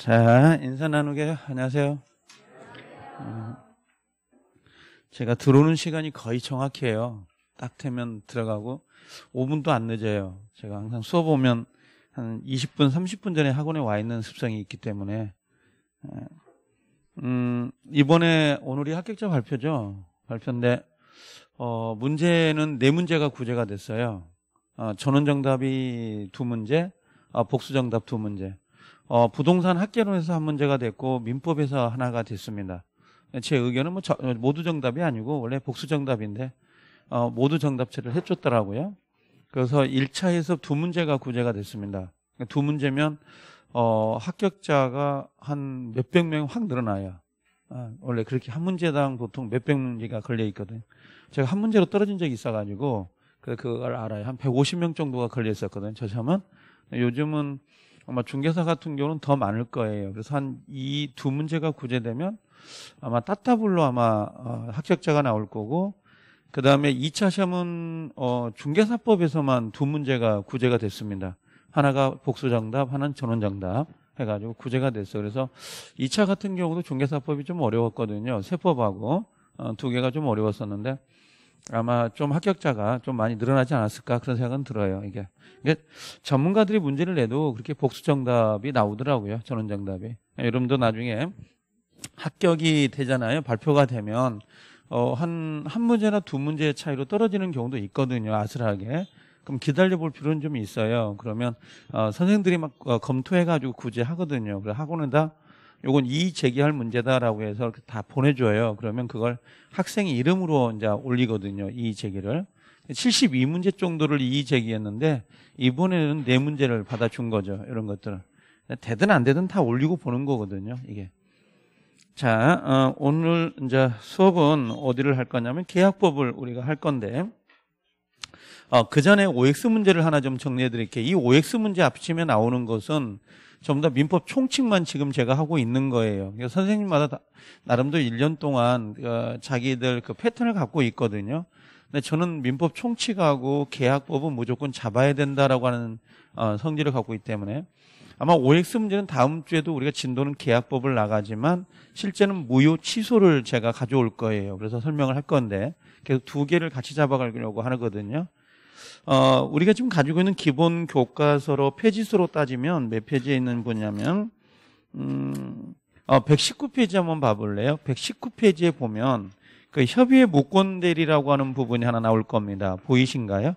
자, 인사 나누게 안녕하세요. 어, 제가 들어오는 시간이 거의 정확해요. 딱 되면 들어가고 5분도 안 늦어요. 제가 항상 수업 오면 한 20분, 30분 전에 학원에 와 있는 습성이 있기 때문에 어, 음, 이번에 오늘이 합격자 발표죠. 발표인데 어, 문제는 네 문제가 구제가 됐어요. 어, 전원 정답이 두 문제, 아, 복수 정답 두 문제. 어, 부동산 학계론에서 한 문제가 됐고 민법에서 하나가 됐습니다. 제 의견은 뭐 저, 모두 정답이 아니고 원래 복수 정답인데 어, 모두 정답체를 해줬더라고요. 그래서 1차에서 두 문제가 구제가 됐습니다. 두 문제면 어, 합격자가 한 몇백 명 확 늘어나요. 아, 원래 그렇게 한 문제당 보통 몇백 문제가 걸려 있거든요. 제가 한 문제로 떨어진 적이 있어가지고 그, 그걸 알아요. 한 150명 정도가 걸려 있었거든요. 저사람은 요즘은 아마 중개사 같은 경우는 더 많을 거예요. 그래서 한 이 두 문제가 구제되면 아마 따따블로 아마 어, 합격자가 나올 거고 그 다음에 2차 시험은 어, 중개사법에서만 두 문제가 구제가 됐습니다. 하나가 복수정답, 하나는 전원정답 해가지고 구제가 됐어요. 그래서 2차 같은 경우도 중개사법이 좀 어려웠거든요. 세법하고 어, 두 개가 좀 어려웠었는데 아마 좀 합격자가 좀 많이 늘어나지 않았을까 그런 생각은 들어요. 이게 그러니까 전문가들이 문제를 내도 그렇게 복수 정답이 나오더라고요. 전원 정답이. 여러분도 예, 나중에 합격이 되잖아요. 발표가 되면 어, 한, 한 문제나 두 문제의 차이로 떨어지는 경우도 있거든요. 아슬하게. 그럼 기다려 볼 필요는 좀 있어요. 그러면 어, 선생들이 막 어, 검토해 가지고 구제하거든요. 그래서 하고는 다 요건 이 제기할 문제다라고 해서 이렇게 다 보내줘요. 그러면 그걸 학생 이름으로 이제 올리거든요. 이 제기를. 72문제 정도를 이 제기했는데 이번에는 4 문제를 받아준 거죠. 이런 것들을. 되든 안 되든 다 올리고 보는 거거든요. 이게. 자, 어, 오늘 이제 수업은 어디를 할 거냐면 계약법을 우리가 할 건데 어, 그 전에 OX 문제를 하나 좀 정리해 드릴게요. 이 OX 문제 앞치면 나오는 것은 전부 다 민법 총칙만 지금 제가 하고 있는 거예요. 그러니까 선생님마다 나름대로 1년 동안 어, 자기들 그 패턴을 갖고 있거든요. 근데 저는 민법 총칙하고 계약법은 무조건 잡아야 된다라고 하는 어, 성질을 갖고 있기 때문에 아마 OX 문제는 다음 주에도 우리가 진도는 계약법을 나가지만 실제는 무효 취소를 제가 가져올 거예요. 그래서 설명을 할 건데 계속 두 개를 같이 잡아가려고 하거든요. 어, 우리가 지금 가지고 있는 기본 교과서로 페이지수로 따지면 몇 페이지에 있는 거냐면 음, 어, 119페이지 한번 봐볼래요? 119페이지에 보면 그 협의의 무권대리라고 하는 부분이 하나 나올 겁니다. 보이신가요?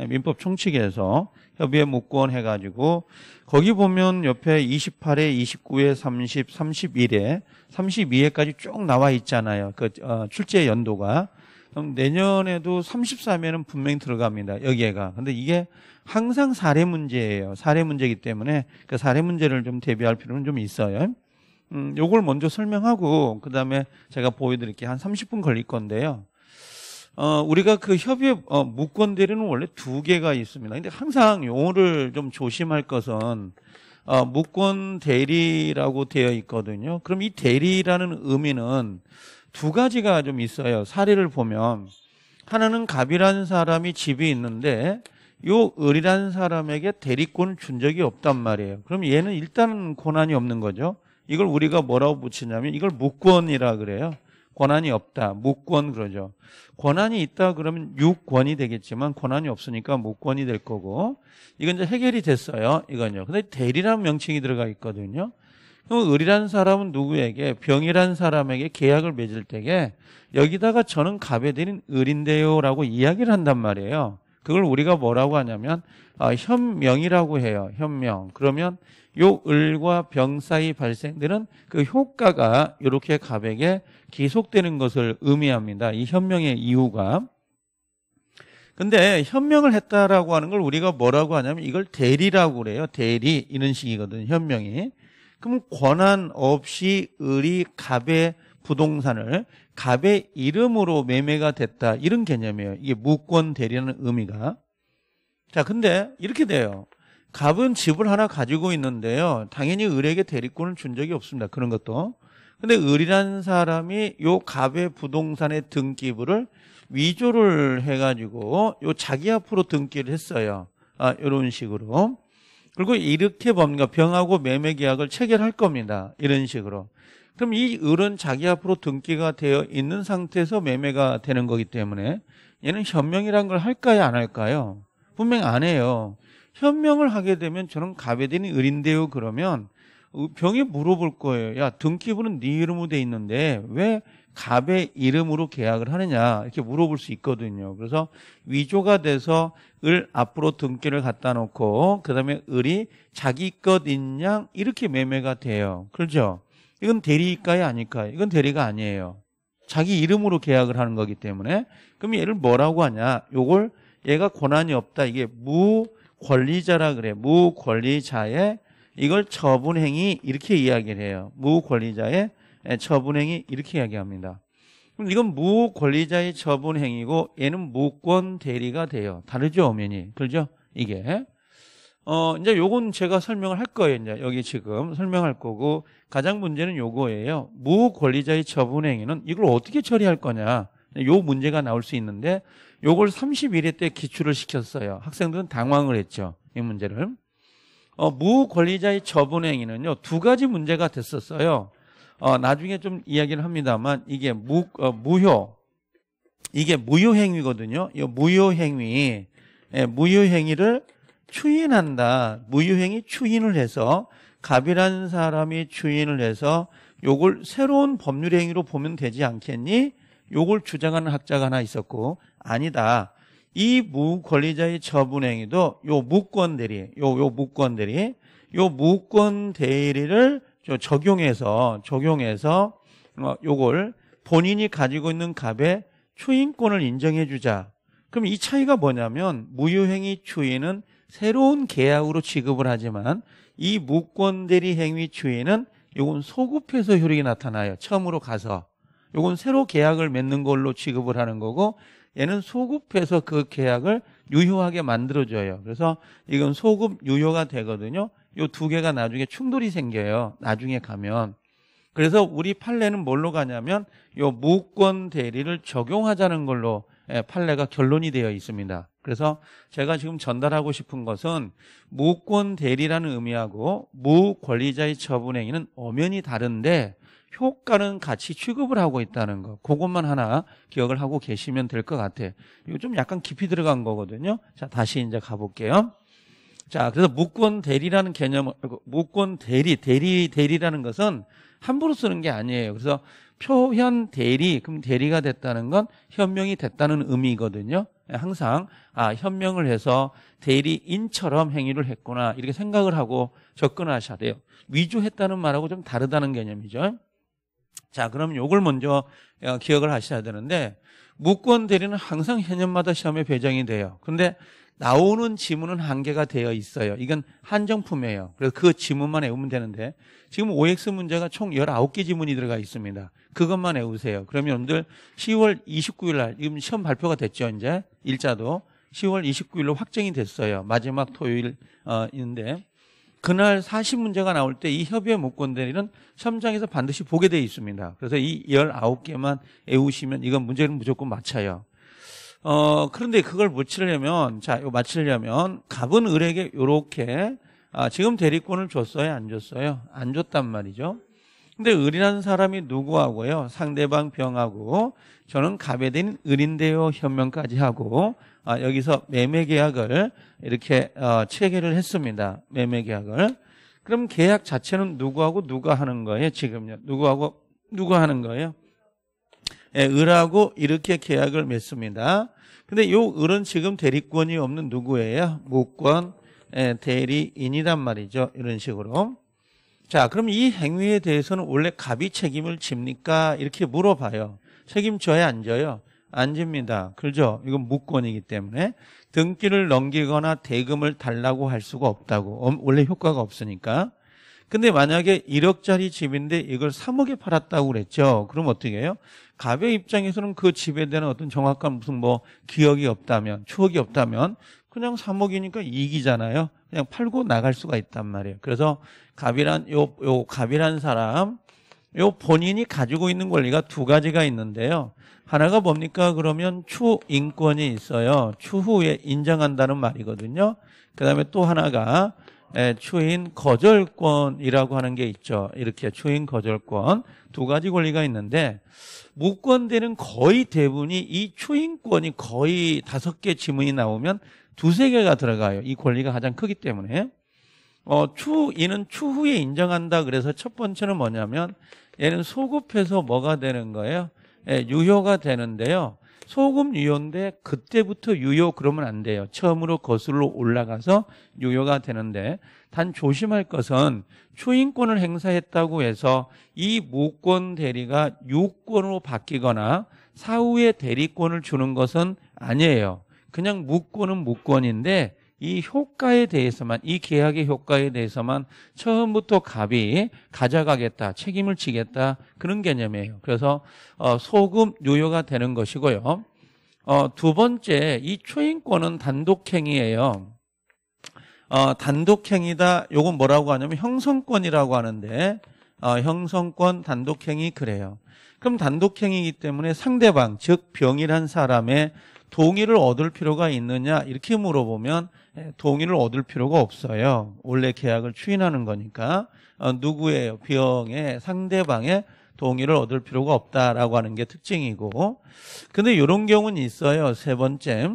예, 민법 총칙에서 협의의 무권 해가지고 거기 보면 옆에 28회, 29회, 30, 31회, 3 2에까지쭉 나와 있잖아요. 그 어, 출제 연도가 그럼 내년에도 34면은 분명히 들어갑니다. 여기에가. 근데 이게 항상 사례 문제예요. 사례 문제이기 때문에 그 사례 문제를 좀 대비할 필요는 좀 있어요. 음, 요걸 먼저 설명하고 그다음에 제가 보여 드릴게요. 한 30분 걸릴 건데요. 어, 우리가 그 협의 어, 무권 대리는 원래 두 개가 있습니다. 근데 항상 용어를 좀 조심할 것은 어, 무권 대리라고 되어 있거든요. 그럼 이 대리라는 의미는 두 가지가 좀 있어요. 사례를 보면 하나는 갑이라는 사람이 집이 있는데 요 을이라는 사람에게 대리권을 준 적이 없단 말이에요. 그럼 얘는 일단은 권한이 없는 거죠. 이걸 우리가 뭐라고 붙이냐면 이걸 무권이라 그래요. 권한이 없다. 무권 그러죠. 권한이 있다 그러면 유권이 되겠지만 권한이 없으니까 무권이 될 거고 이건 이제 해결이 됐어요. 이건요. 근데 대리라는 명칭이 들어가 있거든요. 그럼 을이라는 사람은 누구에게 병이라는 사람에게 계약을 맺을 때에 여기다가 저는 갑에 드린 을인데요라고 이야기를 한단 말이에요. 그걸 우리가 뭐라고 하냐면 아, 현명이라고 해요. 현명. 그러면 요 을과 병 사이 발생되는 그 효과가 이렇게 갑에게 계속되는 것을 의미합니다. 이 현명의 이유가. 근데 현명을 했다라고 하는 걸 우리가 뭐라고 하냐면 이걸 대리라고 그래요. 대리 이런 식이거든. 요 현명이. 그럼 권한 없이 을이 갑의 부동산을 갑의 이름으로 매매가 됐다. 이런 개념이에요. 이게 무권 대리라는 의미가. 자, 근데 이렇게 돼요. 갑은 집을 하나 가지고 있는데요. 당연히 을에게 대리권을 준 적이 없습니다. 그런 것도. 근데 을이라는 사람이 요 갑의 부동산의 등기부를 위조를 해가지고 요 자기 앞으로 등기를 했어요. 아, 요런 식으로. 그리고 이렇게 봅니다. 병하고 매매 계약을 체결할 겁니다. 이런 식으로. 그럼 이 을은 자기 앞으로 등기가 되어 있는 상태에서 매매가 되는 거기 때문에 얘는 현명이란 걸 할까요? 안 할까요? 분명히 안 해요. 현명을 하게 되면 저는 가베 되는 을인데요. 그러면 어, 병이 물어볼 거예요. 야 등기부는 네 이름으로 돼 있는데 왜 갑의 이름으로 계약을 하느냐 이렇게 물어볼 수 있거든요. 그래서 위조가 돼서 을 앞으로 등기를 갖다 놓고 그다음에 을이 자기 것인 양 이렇게 매매가 돼요. 그렇죠? 이건 대리일까요? 아닐까요? 이건 대리가 아니에요. 자기 이름으로 계약을 하는 거기 때문에 그럼 얘를 뭐라고 하냐? 요걸 얘가 권한이 없다. 이게 무권리자라 그래. 무권리자의 이걸 처분행위 이렇게 이야기를 해요. 무권리자의 예, 처분행위 이렇게 이야기합니다. 그럼 이건 무권리자의 처분행위고 얘는 무권 대리가 돼요. 다르죠, 엄연히. 그렇죠? 이게. 어, 이제 요건 제가 설명을 할 거예요. 이제 여기 지금 설명할 거고 가장 문제는 요거예요. 무권리자의 처분행위는 이걸 어떻게 처리할 거냐. 요 문제가 나올 수 있는데 요걸 31회 때 기출을 시켰어요. 학생들은 당황을 했죠. 이 문제를. 어, 무권리자의 처분행위는요. 두 가지 문제가 됐었어요. 어, 나중에 좀 이야기를 합니다만 이게 무, 어, 무효 이게 무효행위거든요. 이 무효행위 예, 무효행위를 추인한다. 무효행위 추인을 해서 갑이라는 사람이 추인을 해서 요걸 새로운 법률행위로 보면 되지 않겠니? 요걸 주장하는 학자가 하나 있었고 아니다. 이 무권리자의 처분행위도 요 무권 대리, 요 요 무권 대리, 요 무권 대리를 적용해서 적용해서 어, 요걸 본인이 가지고 있는 갑에 추인권을 인정해 주자. 그럼 이 차이가 뭐냐면 무효행위 추인은 새로운 계약으로 지급을 하지만 이 무권 대리 행위 추인은 요건 소급해서 효력이 나타나요. 처음으로 가서. 요건 새로 계약을 맺는 걸로 취급을 하는 거고 얘는 소급해서 그 계약을 유효하게 만들어줘요. 그래서 이건 소급 유효가 되거든요. 요두 개가 나중에 충돌이 생겨요. 나중에 가면. 그래서 우리 판례는 뭘로 가냐면 요 무권 대리를 적용하자는 걸로 예, 판례가 결론이 되어 있습니다. 그래서 제가 지금 전달하고 싶은 것은 무권 대리라는 의미하고 무권리자의 처분 행위는 엄연히 다른데 효과는 같이 취급을 하고 있다는 거. 그것만 하나 기억을 하고 계시면 될 것 같아요. 이거 좀 약간 깊이 들어간 거거든요. 자, 다시 이제 가볼게요. 자, 그래서 무권 대리라는 개념, 무권 대리, 대리, 대리라는 것은 함부로 쓰는 게 아니에요. 그래서 표현 대리, 그럼 대리가 됐다는 건 현명이 됐다는 의미거든요. 예, 항상, 아, 현명을 해서 대리인처럼 행위를 했구나. 이렇게 생각을 하고 접근하셔야 돼요. 위조했다는 말하고 좀 다르다는 개념이죠. 자, 그럼 요걸 먼저 어, 기억을 하셔야 되는데, 무권 대리는 항상 해년마다 시험에 배정이 돼요. 근데 나오는 지문은 한계가 되어 있어요. 이건 한정품이에요. 그래서 그 지문만 외우면 되는데 지금 OX 문제가 총 19개 지문이 들어가 있습니다. 그것만 외우세요. 그러면 여러분들 10월 29일 날 지금 시험 발표가 됐죠. 이제 일자도 10월 29일로 확정이 됐어요. 마지막 토요일인데 어, 그날 40문제가 나올 때 이 협의회 못건드리는시장에서 반드시 보게 돼 있습니다. 그래서 이 19개만 외우시면 이건 문제는 무조건 맞춰요. 어, 그런데 그걸 맞추려면 자, 요맞추려면 갑은 을에게 요렇게, 아, 지금 대리권을 줬어요? 안 줬어요? 안 줬단 말이죠. 근데 을이라는 사람이 누구하고요? 상대방 병하고, 저는 갑에 된 을인데요? 현명까지 하고, 아, 여기서 매매 계약을 이렇게, 어, 체결을 했습니다. 매매 계약을. 그럼 계약 자체는 누구하고 누가 하는 거예요? 지금요. 누구하고 누가 하는 거예요? 예, 을하고 이렇게 계약을 맺습니다. 근데 요 을은 지금 대리권이 없는 누구예요? 무권 예, 대리인이란 말이죠. 이런 식으로. 자, 그럼 이 행위에 대해서는 원래 갑이 책임을 집니까? 이렇게 물어봐요. 책임져야 안 져요? 안 집니다. 그죠? 이건 무권이기 때문에 등기를 넘기거나 대금을 달라고 할 수가 없다고. 원래 효과가 없으니까. 근데 만약에 1억짜리 집인데 이걸 3억에 팔았다고 그랬죠. 그럼 어떻게 해요? 갑의 입장에서는 그 집에 대한 어떤 정확한 무슨 뭐 기억이 없다면 추억이 없다면 그냥 3억이니까 이기잖아요. 그냥 팔고 나갈 수가 있단 말이에요. 그래서 갑이란 요요 갑이란 사람 요 본인이 가지고 있는 권리가 두 가지가 있는데요. 하나가 뭡니까? 그러면 추후 인권이 있어요. 추후에 인정한다는 말이거든요. 그다음에 또 하나가 추인 거절권이라고 하는 게 있죠. 이렇게 추인 거절권 두 가지 권리가 있는데 무권대는 거의 대부분이 이 추인권이 거의 다섯 개 지문이 나오면 두세 개가 들어가요. 이 권리가 가장 크기 때문에 어, 추인은 추후에 인정한다 그래서 첫 번째는 뭐냐면 얘는 소급해서 뭐가 되는 거예요? 예, 유효가 되는데요. 소금 유효인데 그때부터 유효 그러면 안 돼요. 처음으로 거슬러 올라가서 유효가 되는데 단 조심할 것은 초인권을 행사했다고 해서 이 무권 대리가 유권으로 바뀌거나 사후에 대리권을 주는 것은 아니에요. 그냥 무권은 무권인데 이 효과에 대해서만 이 계약의 효과에 대해서만 처음부터 갑이 가져가겠다 책임을 지겠다 그런 개념이에요. 그래서 어, 소급 요요가 되는 것이고요. 어, 두 번째 이 초인권은 단독행위예요. 어, 단독행위다. 요건 뭐라고 하냐면 형성권이라고 하는데 어, 형성권 단독행위 그래요. 그럼 단독행위이기 때문에 상대방 즉 병이란 사람의 동의를 얻을 필요가 있느냐 이렇게 물어보면 예, 동의를 얻을 필요가 없어요. 원래 계약을 추인하는 거니까 어, 누구의 비용의 상대방의 동의를 얻을 필요가 없다라고 하는 게 특징이고 근데 이런 경우는 있어요. 세 번째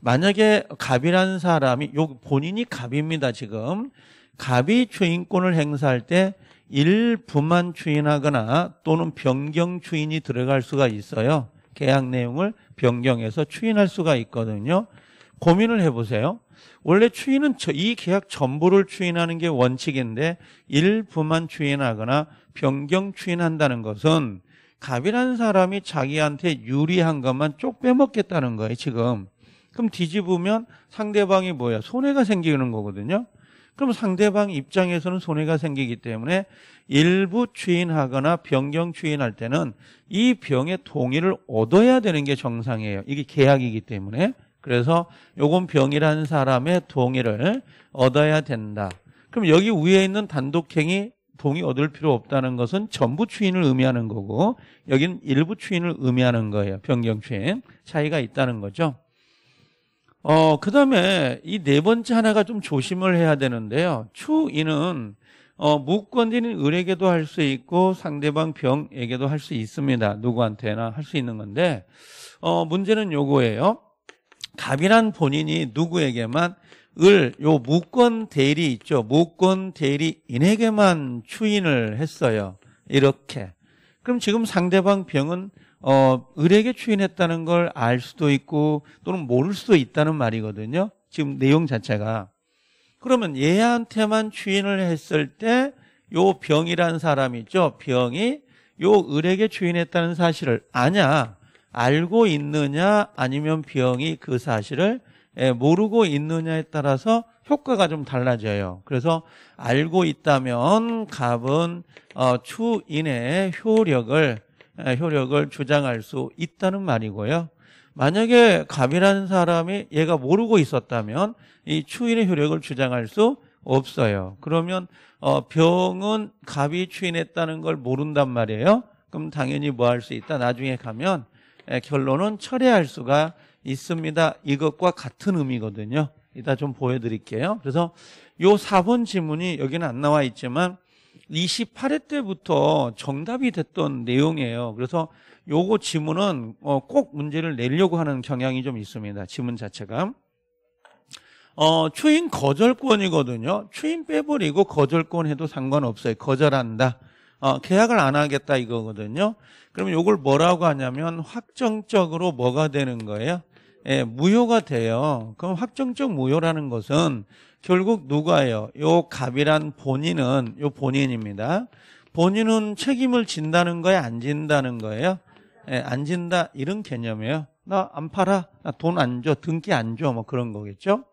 만약에 갑이라는 사람이 요 본인이 갑입니다 지금 갑이 주인권을 행사할 때 일부만 추인하거나 또는 변경 추인이 들어갈 수가 있어요. 계약 내용을 변경해서 추인할 수가 있거든요. 고민을 해보세요. 원래 추인은 이 계약 전부를 추인하는 게 원칙인데 일부만 추인하거나 변경 추인한다는 것은 갑이라는 사람이 자기한테 유리한 것만 쪽 빼먹겠다는 거예요 지금 그럼 뒤집으면 상대방이 뭐야 손해가 생기는 거거든요 그럼 상대방 입장에서는 손해가 생기기 때문에 일부 추인하거나 변경 추인할 때는 이 병의 동의를 얻어야 되는 게 정상이에요 이게 계약이기 때문에 그래서 요건 병이라는 사람의 동의를 얻어야 된다. 그럼 여기 위에 있는 단독행위 동의 얻을 필요 없다는 것은 전부 추인을 의미하는 거고 여기는 일부 추인을 의미하는 거예요. 변경 추인 차이가 있다는 거죠. 어, 그다음에 이 네 번째 하나가 좀 조심을 해야 되는데요. 추인은 어, 무권자인 을에게도 할 수 있고 상대방 병에게도 할 수 있습니다. 누구한테나 할 수 있는 건데 어, 문제는 요거예요. 갑이란 본인이 누구에게만 을, 요 무권 대리 있죠. 무권 대리인에게만 추인을 했어요. 이렇게. 그럼 지금 상대방 병은 어, 을에게 추인했다는 걸 알 수도 있고 또는 모를 수도 있다는 말이거든요. 지금 내용 자체가. 그러면 얘한테만 추인을 했을 때 요 병이란 사람이죠. 병이 요 을에게 추인했다는 사실을 아냐. 알고 있느냐 아니면 병이 그 사실을 예, 모르고 있느냐에 따라서 효과가 좀 달라져요. 그래서 알고 있다면 갑은 어, 추인의 효력을 예, 효력을 주장할 수 있다는 말이고요. 만약에 갑이라는 사람이 얘가 모르고 있었다면 이 추인의 효력을 주장할 수 없어요. 그러면 어, 병은 갑이 추인했다는 걸 모른단 말이에요. 그럼 당연히 뭐 할 수 있다. 나중에 가면 예, 결론은 철회할 수가 있습니다. 이것과 같은 의미거든요. 이따 좀 보여드릴게요. 그래서 요 4번 지문이 여기는 안 나와 있지만 28회 때부터 정답이 됐던 내용이에요. 그래서 요거 지문은 어, 꼭 문제를 내려고 하는 경향이 좀 있습니다. 지문 자체가. 어, 추인 거절권이거든요. 추인 빼버리고 거절권 해도 상관없어요. 거절한다. 어, 계약을 안 하겠다 이거거든요. 그러면 이걸 뭐라고 하냐면 확정적으로 뭐가 되는 거예요? 예, 무효가 돼요. 그럼 확정적 무효라는 것은 결국 누가예요? 요 갑이란 본인은 요 본인입니다. 본인은 책임을 진다는 거예요, 안 진다는 거예요? 예, 안 진다 이런 개념이에요. 나 안 팔아, 나 돈 안 줘, 등기 안 줘, 뭐 그런 거겠죠.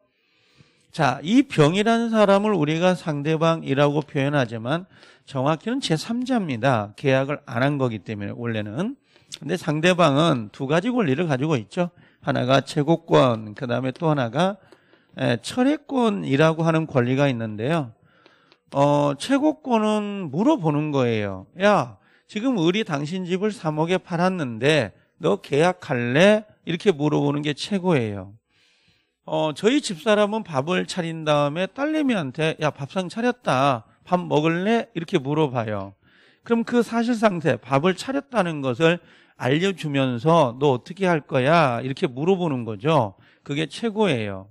자, 이 병이라는 사람을 우리가 상대방이라고 표현하지만 정확히는 제3자입니다. 계약을 안 한 거기 때문에 원래는. 근데 상대방은 두 가지 권리를 가지고 있죠. 하나가 최고권그 다음에 또 하나가 예, 철회권이라고 하는 권리가 있는데요. 어, 최고권은 물어보는 거예요. 야, 지금 우리 당신 집을 3억에 팔았는데 너 계약할래? 이렇게 물어보는 게 최고예요. 어, 저희 집사람은 밥을 차린 다음에 딸내미한테 야 밥상 차렸다 밥 먹을래 이렇게 물어봐요. 그럼 그 사실 상태 밥을 차렸다는 것을 알려주면서 너 어떻게 할 거야 이렇게 물어보는 거죠. 그게 최고예요.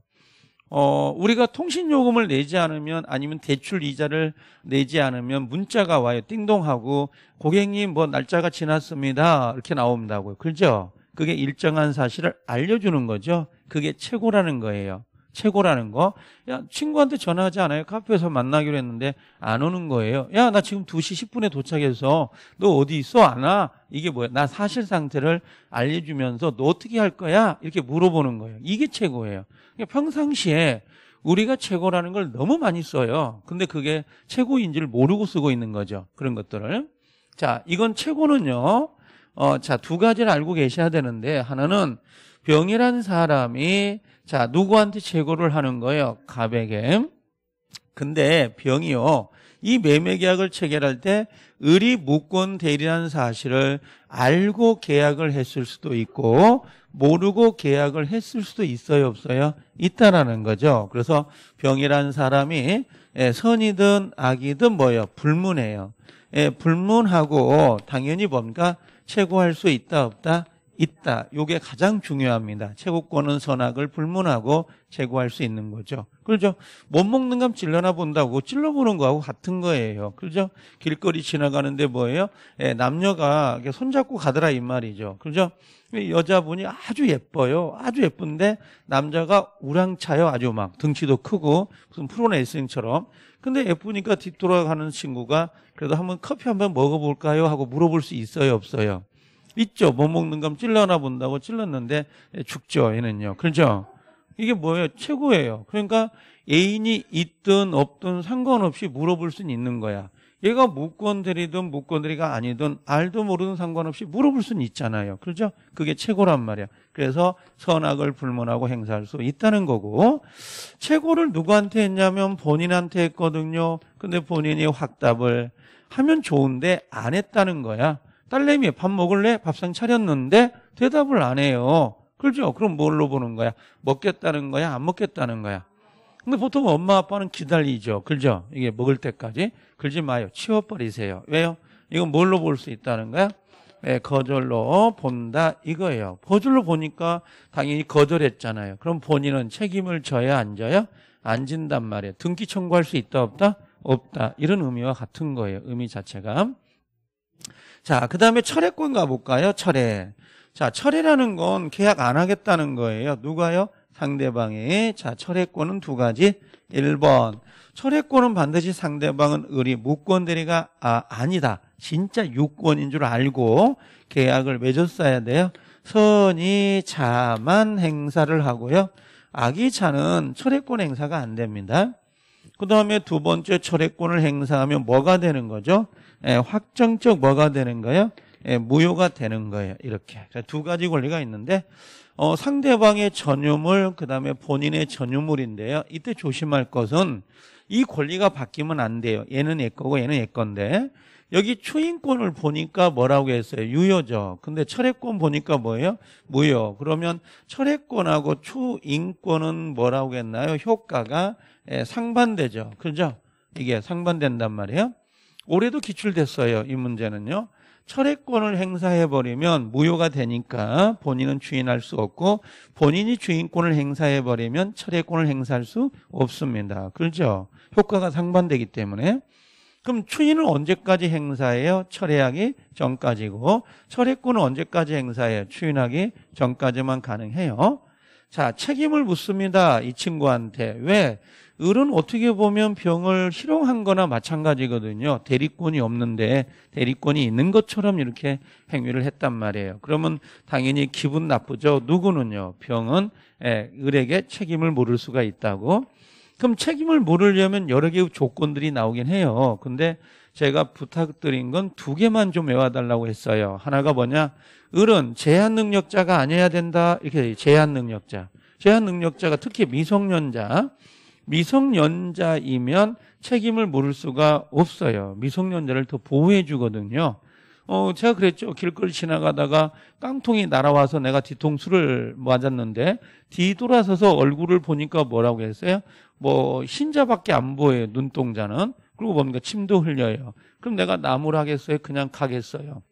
어, 우리가 통신 요금을 내지 않으면 아니면 대출 이자를 내지 않으면 문자가 와요. 띵동하고 고객님 뭐 날짜가 지났습니다. 이렇게 나온다고요. 그죠? 그게 일정한 사실을 알려주는 거죠. 그게 최고라는 거예요. 최고라는 거. 야, 친구한테 전화하지 않아요? 카페에서 만나기로 했는데 안 오는 거예요. 야, 나 지금 2시 10분에 도착해서 너 어디 있어? 안 와? 이게 뭐야? 나 사실 상태를 알려주면서 너 어떻게 할 거야? 이렇게 물어보는 거예요. 이게 최고예요. 그러니까 평상시에 우리가 최고라는 걸 너무 많이 써요. 근데 그게 최고인지를 모르고 쓰고 있는 거죠. 그런 것들을. 자, 이건 최고는요. 어, 자, 두 가지를 알고 계셔야 되는데 하나는 병이라는 사람이 자 누구한테 제고를 하는 거예요? 갑에게. 근데 병이요. 이 매매 계약을 체결할 때 을이 무권 대리라는 사실을 알고 계약을 했을 수도 있고 모르고 계약을 했을 수도 있어요 없어요 있다라는 거죠. 그래서 병이라는 사람이 예, 선이든 악이든 뭐예요 불문해요. 예, 불문하고 당연히 뭔가 최고할 수 있다 없다 있다. 요게 가장 중요합니다. 최고권은 선악을 불문하고 제고할 수 있는 거죠. 그죠? 렇못 먹는 감 찔러나 본다고 찔러보는 거하고 같은 거예요. 그죠? 렇 길거리 지나가는데 뭐예요? 예, 남녀가 손잡고 가더라 이 말이죠. 그죠? 렇 여자분이 아주 예뻐요. 아주 예쁜데 남자가 우랑차요. 아주 막 등치도 크고 무슨 프로네이링처럼 근데 예쁘니까 뒤돌아가는 친구가 그래도 한번 커피 한번 먹어볼까요? 하고 물어볼 수 있어요, 없어요? 있죠. 못 뭐 먹는 감 찔러나 본다고 찔렀는데 죽죠. 얘는요. 그렇죠? 이게 뭐예요? 최고예요. 그러니까 애인이 있든 없든 상관없이 물어볼 수는 있는 거야. 얘가 무권들이든 무권들이가 아니든 알도 모르는 상관없이 물어볼 수는 있잖아요. 그렇죠? 그게 최고란 말이야. 그래서 선악을 불문하고 행사할 수 있다는 거고 최고를 누구한테 했냐면 본인한테 했거든요. 근데 본인이 확답을 하면 좋은데 안 했다는 거야. 딸내미 밥 먹을래? 밥상 차렸는데 대답을 안 해요. 그렇죠? 그럼 뭘로 보는 거야? 먹겠다는 거야? 안 먹겠다는 거야? 근데 보통 엄마 아빠는 기다리죠. 그죠? 이게 먹을 때까지. 그러지 마요. 치워버리세요. 왜요? 이건 뭘로 볼 수 있다는 거야? 네, 거절로 본다 이거예요. 거절로 보니까 당연히 거절했잖아요. 그럼 본인은 책임을 져야 안 져요? 안 진단 말이에요. 등기 청구할 수 있다 없다? 없다. 이런 의미와 같은 거예요. 의미 자체가. 자, 그 다음에 철회권 가볼까요? 철회. 자, 철회라는 건 계약 안 하겠다는 거예요. 누가요? 상대방이. 자, 철회권은 두 가지. 1번. 철회권은 반드시 상대방은 의리, 무권 대리가 아, 아니다. 진짜 유권인 줄 알고 계약을 맺었어야 돼요. 선이 자만 행사를 하고요. 아기 차는 철회권 행사가 안 됩니다. 그 다음에 두 번째 철회권을 행사하면 뭐가 되는 거죠? 예, 확정적 뭐가 되는 거예요? 예, 무효가 되는 거예요. 이렇게 두 가지 권리가 있는데 어, 상대방의 전유물 그다음에 본인의 전유물인데요. 이때 조심할 것은 이 권리가 바뀌면 안 돼요. 얘는 얘 거고 얘는 얘 건데 여기 추인권을 보니까 뭐라고 했어요? 유효죠. 근데 철회권 보니까 뭐예요? 무효. 그러면 철회권하고 추인권은 뭐라고 했나요? 효과가 예, 상반되죠. 그죠? 이게 상반된단 말이에요. 올해도 기출됐어요. 이 문제는요. 철회권을 행사해버리면 무효가 되니까 본인은 주인할 수 없고 본인이 주인권을 행사해버리면 철회권을 행사할 수 없습니다. 그렇죠? 효과가 상반되기 때문에. 그럼 추인은 언제까지 행사해요? 철회하기 전까지고 철회권은 언제까지 행사해요? 추인하기 전까지만 가능해요. 자, 책임을 묻습니다. 이 친구한테. 왜? 을은 어떻게 보면 병을 실용한 거나 마찬가지거든요. 대리권이 없는데 대리권이 있는 것처럼 이렇게 행위를 했단 말이에요. 그러면 당연히 기분 나쁘죠. 누구는요. 병은 에, 예, 을에게 책임을 물을 수가 있다고. 그럼 책임을 물으려면 여러 개의 조건들이 나오긴 해요. 근데 제가 부탁드린 건 두 개만 좀 외워달라고 했어요. 하나가 뭐냐? 을은 제한 능력자가 아니어야 된다. 이렇게 제한 능력자. 제한 능력자가 특히 미성년자. 미성년자이면 책임을 물을 수가 없어요. 미성년자를 더 보호해 주거든요. 어, 제가 그랬죠. 길거리 지나가다가 깡통이 날아와서 내가 뒤통수를 맞았는데 뒤돌아서서 얼굴을 보니까 뭐라고 했어요? 뭐 흰자밖에 안 보여요. 눈동자는. 그리고 뭡니까? 침도 흘려요. 그럼 내가 나무를 하겠어요? 그냥 가겠어요?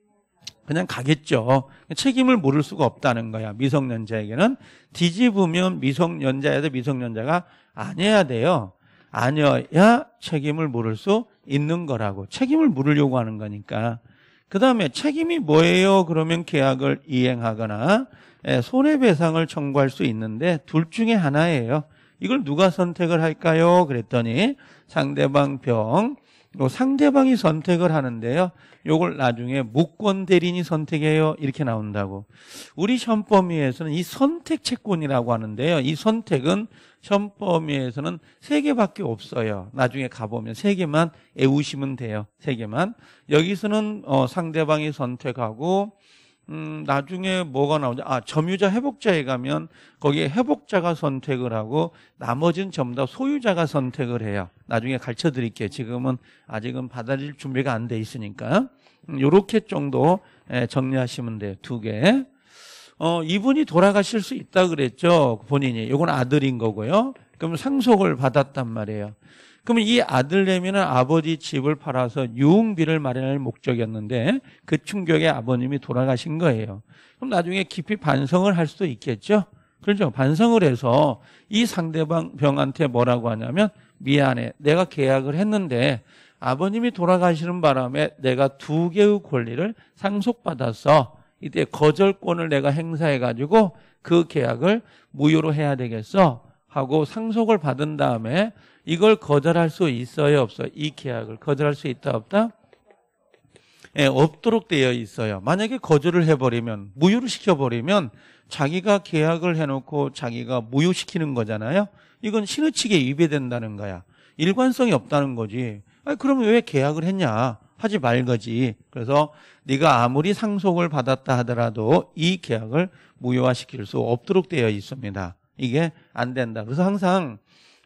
그냥 가겠죠. 책임을 물을 수가 없다는 거야. 미성년자에게는 뒤집으면 미성년자에도 미성년자가 아니어야 돼요. 아니어야 책임을 물을 수 있는 거라고. 책임을 물으려고 하는 거니까. 그 다음에 책임이 뭐예요? 그러면 계약을 이행하거나 예, 손해배상을 청구할 수 있는데 둘 중에 하나예요. 이걸 누가 선택을 할까요? 그랬더니 상대방 병, 상대방이 선택을 하는데요. 요걸 나중에 무권 대리인이 선택해요. 이렇게 나온다고. 우리 현범위에서는 이 선택 채권이라고 하는데요. 이 선택은 현범위에서는 세 개밖에 없어요. 나중에 가보면 세 개만 애우시면 돼요. 세 개만. 여기서는 어, 상대방이 선택하고 음, 나중에 뭐가 나오냐? 아, 점유자 회복자에 가면 거기에 회복자가 선택을 하고 나머지는 전부 다 소유자가 선택을 해요. 나중에 가르쳐 드릴게요. 지금은 아직은 받아들일 준비가 안 돼 있으니까. 음, 요렇게 정도 예, 정리하시면 돼요. 두 개. 어, 이분이 돌아가실 수 있다 그랬죠. 본인이. 요건 아들인 거고요. 그럼 상속을 받았단 말이에요. 그러면 이 아들내미는 아버지 집을 팔아서 유흥비를 마련할 목적이었는데 그 충격에 아버님이 돌아가신 거예요. 그럼 나중에 깊이 반성을 할 수도 있겠죠. 그렇죠. 반성을 해서 이 상대방 병한테 뭐라고 하냐면 미안해. 내가 계약을 했는데 아버님이 돌아가시는 바람에 내가 두 개의 권리를 상속받아서 이때 거절권을 내가 행사해가지고 그 계약을 무효로 해야 되겠어. 하고 상속을 받은 다음에 이걸 거절할 수 있어요, 없어요? 이 계약을 거절할 수 있다, 없다? 예, 없도록 되어 있어요. 만약에 거절을 해버리면, 무효를 시켜버리면 자기가 계약을 해놓고 자기가 무효시키는 거잖아요? 이건 신의칙에 위배된다는 거야. 일관성이 없다는 거지. 아 그러면 왜 계약을 했냐? 하지 말거지. 그래서 네가 아무리 상속을 받았다 하더라도 이 계약을 무효화시킬 수 없도록 되어 있습니다. 이게 안 된다. 그래서 항상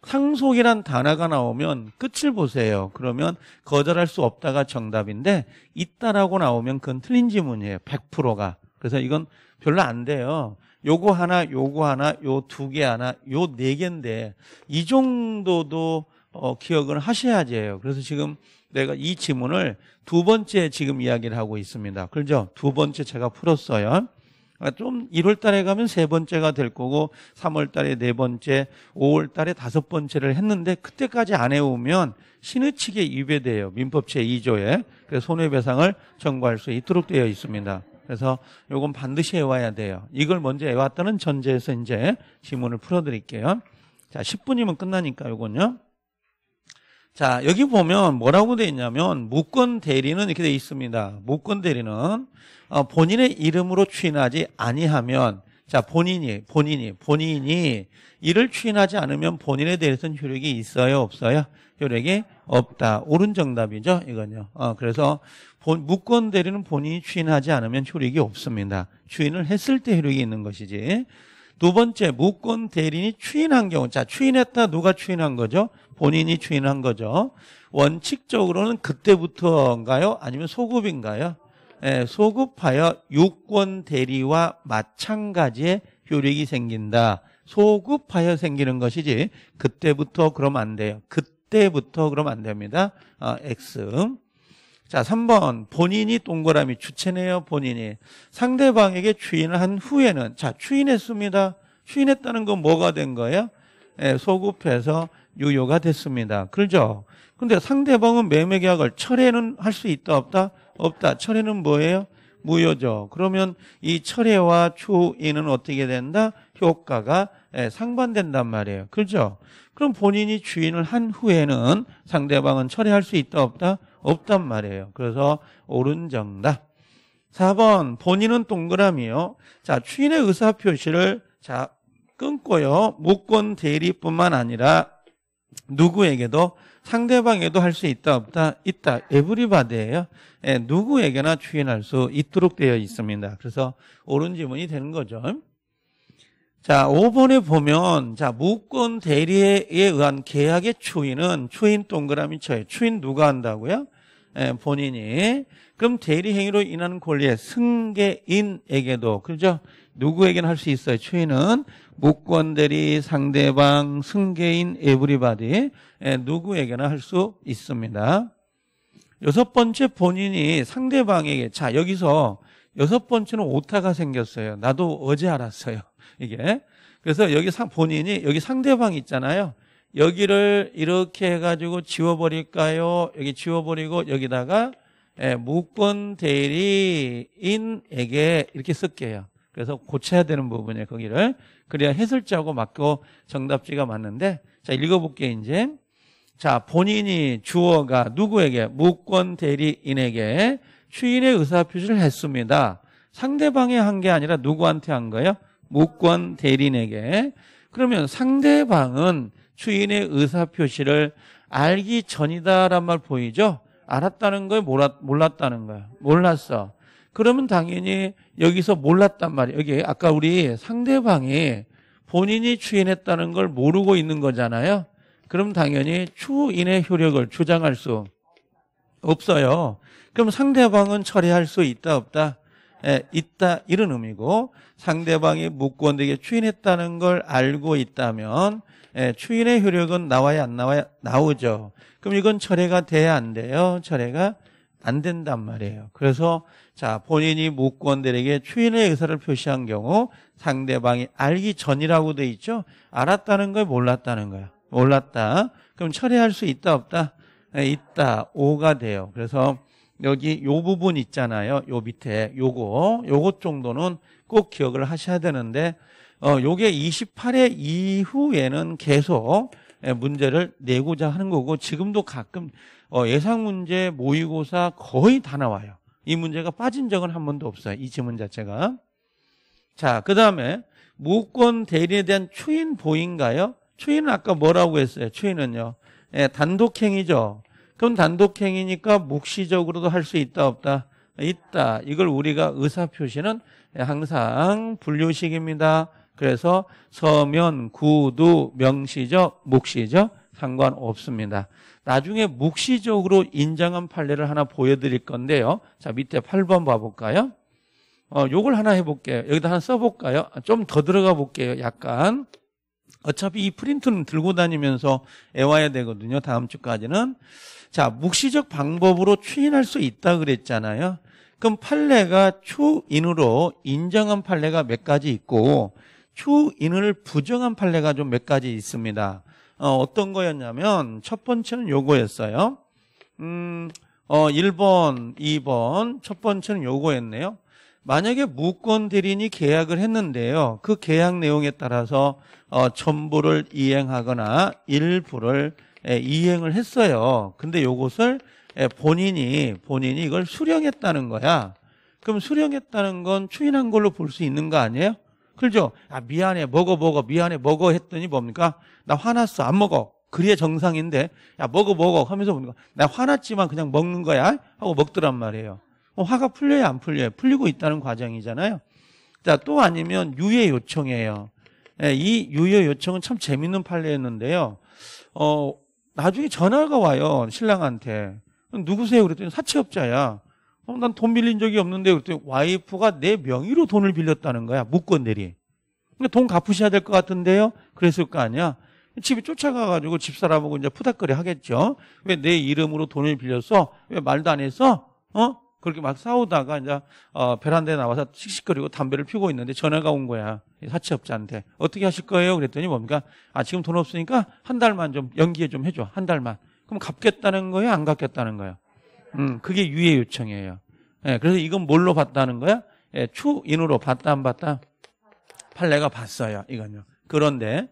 상속이란 단어가 나오면 끝을 보세요. 그러면 거절할 수 없다가 정답인데 있다라고 나오면 그건 틀린 지문이에요. 100%가. 그래서 이건 별로 안 돼요. 요거 하나, 요거 하나, 요 두 개 하나, 요 네 개인데 이 정도도 어, 기억을 하셔야지 해요. 그래서 지금 내가 이 지문을 두 번째 지금 이야기를 하고 있습니다. 그죠? 렇두 번째 제가 풀었어요. 그좀 그러니까 1월 달에 가면 세 번째가 될 거고 3월 달에 네 번째, 5월 달에 다섯 번째를 했는데 그때까지 안 해오면 신의칙에 위배돼요. 민법 제2조에. 그래서 손해배상을 청구할 수 있도록 되어 있습니다. 그래서 요건 반드시 해와야 돼요. 이걸 먼저 해왔다는 전제에서 이제 지문을 풀어드릴게요. 자, 10분이면 끝나니까 요건요. 자, 여기 보면 뭐라고 되어 있냐면 무권 대리는 이렇게 되어 있습니다. 무권 대리는 어, 본인의 이름으로 추인하지 아니하면 자, 본인이 본인이 본인이 이를 추인하지 않으면 본인에 대해서는 효력이 있어요, 없어요? 효력이 없다. 옳은 정답이죠, 이건요. 어, 그래서 본, 무권 대리는 본인이 추인하지 않으면 효력이 없습니다. 추인을 했을 때 효력이 있는 것이지. 두 번째 무권 대리인이 추인한 경우 자 추인했다 누가 추인한 거죠? 본인이 추인한 거죠. 원칙적으로는 그때부터인가요? 아니면 소급인가요? 예, 소급하여 유권 대리와 마찬가지의 효력이 생긴다. 소급하여 생기는 것이지 그때부터 그럼 안 돼요. 그때부터 그럼 안 됩니다. 아, X. 자, 3번. 본인이 동그라미 주체네요. 본인이. 상대방에게 추인을 한 후에는 자, 추인했습니다. 추인했다는 건 뭐가 된 거예요? 예, 소급해서 유효가 됐습니다. 그렇죠? 근데 상대방은 매매 계약을 철회는 할 수 있다 없다? 없다. 철회는 뭐예요? 무효죠. 그러면 이 철회와 추인은 어떻게 된다? 효과가 예, 상반된단 말이에요. 그렇죠? 그럼 본인이 주인을 한 후에는 상대방은 철회할 수 있다 없다? 없단 말이에요. 그래서 옳은 정답. 4번 본인은 동그라미요. 자, 추인의 의사 표시를 자 끊고요. 무권 대리뿐만 아니라 누구에게도 상대방에도 할 수 있다 없다 있다 에브리바디예요. 예, 누구에게나 추인할 수 있도록 되어 있습니다. 그래서 옳은 지문이 되는 거죠. 자, 5번에 보면 자, 무권 대리에 의한 계약의 추인은 추인 동그라미 쳐요. 추인 누가 한다고요? 예, 본인이 그럼 대리 행위로 인한 권리의 승계인에게도 그죠? 누구에게나 할 수 있어요. 추인은 무권 대리, 상대방, 승계인, 에브리바디 예, 누구에게나 할 수 있습니다. 여섯 번째 본인이 상대방에게 자 여기서 여섯 번째는 오타가 생겼어요. 나도 어제 알았어요. 이게 그래서 여기 상, 본인이 여기 상대방 있잖아요. 여기를 이렇게 해가지고 지워버릴까요? 여기 지워버리고 여기다가 예, 묵번 대리인에게 이렇게 쓸게요. 그래서 고쳐야 되는 부분이에요, 거기를. 그래야 해설자하고 맞고 정답지가 맞는데, 자, 읽어볼게, 요 이제. 자, 본인이 주어가 누구에게, 무권 대리인에게 추인의 의사표시를 했습니다. 상대방이 한 게 아니라 누구한테 한 거예요? 무권 대리인에게. 그러면 상대방은 추인의 의사표시를 알기 전이다란 말 보이죠? 알았다는 거예요? 몰랐, 다는 거예요? 몰랐어. 그러면 당연히 여기서 몰랐단 말이에요. 여기 아까 우리 상대방이 본인이 추인했다는 걸 모르고 있는 거잖아요. 그럼 당연히 추인의 효력을 주장할 수 없어요. 그럼 상대방은 처리할 수 있다 없다? 예, 있다 이런 의미고 상대방이 무권되게 추인했다는 걸 알고 있다면 예, 추인의 효력은 나와야 안 나와야 나오죠. 그럼 이건 철회가 돼야 안 돼요. 철회가 안 된단 말이에요. 그래서 자 본인이 무권들에게 추인의 의사를 표시한 경우 상대방이 알기 전이라고 돼 있죠. 알았다는 거야, 몰랐다는 거야. 몰랐다. 그럼 철회할 수 있다 없다? 예, 있다. 오가 돼요. 그래서 여기 요 부분 있잖아요. 요 밑에 요거 요것 정도는 꼭 기억을 하셔야 되는데 어, 요게 28회 이후에는 계속 예, 문제를 내고자 하는 거고 지금도 가끔 어, 예상 문제 모의고사 거의 다 나와요. 이 문제가 빠진 적은 한 번도 없어요. 이 지문 자체가. 자, 그다음에 무권 대리에 대한 추인 보인가요? 추인은 아까 뭐라고 했어요? 추인은요. 예, 단독행위죠. 그럼 단독행위니까 묵시적으로도 할 수 있다 없다. 있다. 이걸 우리가 의사표시는 항상 분류식입니다. 그래서 서면, 구두, 명시적, 묵시적 상관없습니다. 나중에 묵시적으로 인정한 판례를 하나 보여드릴 건데요. 자, 밑에 8번 봐볼까요? 어, 요걸 하나 해볼게요. 여기다 하나 써볼까요? 아, 좀더 들어가 볼게요. 약간. 어차피 이 프린트는 들고 다니면서 애와야 되거든요. 다음 주까지는. 자, 묵시적 방법으로 추인할 수 있다 그랬잖아요. 그럼 판례가 추인으로 인정한 판례가 몇 가지 있고, 휴인을 부정한 판례가 좀 몇 가지 있습니다. 어, 떤 거였냐면 첫 번째는 요거였어요. 음, 어, 1번, 2번 첫 번째는 요거였네요. 만약에 무권 대리인이 계약을 했는데요. 그 계약 내용에 따라서 어, 전부를 이행하거나 일부를 에, 이행을 했어요. 근데 요것을 에, 본인이 본인이 이걸 수령했다는 거야. 그럼 수령했다는 건 추인한 걸로 볼 수 있는 거 아니에요? 그죠? 렇 아, 미안해. 먹어, 먹어. 미안해. 먹어. 했더니 뭡니까? 나 화났어. 안 먹어. 그래야 정상인데, 야, 먹어, 먹어. 하면서 보니까, 나 화났지만 그냥 먹는 거야. 하고 먹더란 말이에요. 어, 화가 풀려야 안 풀려요? 풀리고 있다는 과정이잖아요. 자, 또 아니면 유예 요청이에요. 예, 이 유예 요청은 참 재밌는 판례였는데요. 어, 나중에 전화가 와요. 신랑한테. 누구세요? 그랬더니 사채업자야. 어, 난 돈 빌린 적이 없는데 그랬더니 와이프가 내 명의로 돈을 빌렸다는 거야. 무권 대리. 근데 돈 갚으셔야 될 것 같은데요. 그랬을 거 아니야. 집에 쫓아가가지고 집사람하고 이제 푸닥거리 하겠죠. 왜 내 이름으로 돈을 빌려서 왜 말도 안 해서 어 그렇게 막 싸우다가 이제 어, 베란다에 나와서 씩씩거리고 담배를 피우고 있는데 전화가 온 거야 사채업자한테 어떻게 하실 거예요? 그랬더니 뭡니까? 아 지금 돈 없으니까 한 달만 좀 연기에 좀 해줘 한 달만. 그럼 갚겠다는 거예요안 갚겠다는 거예요 음, 그게 유예 요청이에요. 예, 그래서 이건 뭘로 봤다는 거야? 예, 추인으로 봤다 안 봤다? 판례가 봤어요. 이건요. 그런데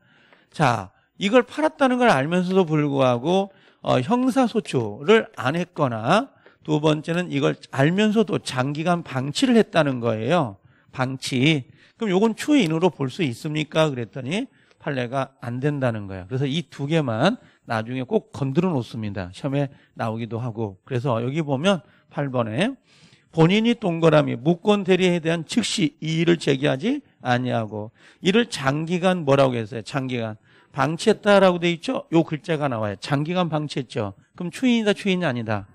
자 이걸 팔았다는 걸 알면서도 불구하고 어, 형사소추를 안 했거나 두 번째는 이걸 알면서도 장기간 방치를 했다는 거예요. 방치. 그럼 이건 추인으로 볼 수 있습니까? 그랬더니 판례가 안 된다는 거예요. 그래서 이 두 개만 나중에 꼭 건드려 놓습니다. 시험에 나오기도 하고. 그래서 여기 보면 8번에 본인이 동그라미 무권 대리에 대한 즉시 이의를 제기하지 아니하고 이를 장기간 뭐라고 했어요? 장기간 방치했다라고 돼 있죠? 요 글자가 나와요. 장기간 방치했죠. 그럼 추인이다 추인이 아니다.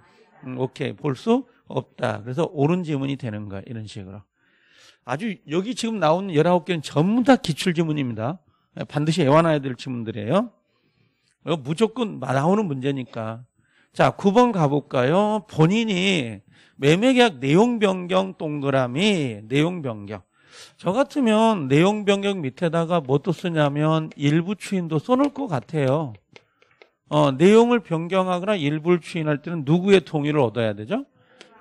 음, 오케이 볼 수 없다. 그래서 옳은 지문이 되는 거야 이런 식으로. 아주 여기 지금 나온 19개는 전부 다 기출 지문입니다. 네, 반드시 애완아야될 지문들이에요. 이거 무조건 나오는 문제니까. 자, 9번 가볼까요? 본인이 매매계약 내용 변경 동그라미, 내용 변경. 저 같으면 내용 변경 밑에다가 뭐 또 쓰냐면 일부 추인도 써놓을 것 같아요. 어, 내용을 변경하거나 일부를 추인할 때는 누구의 동의를 얻어야 되죠?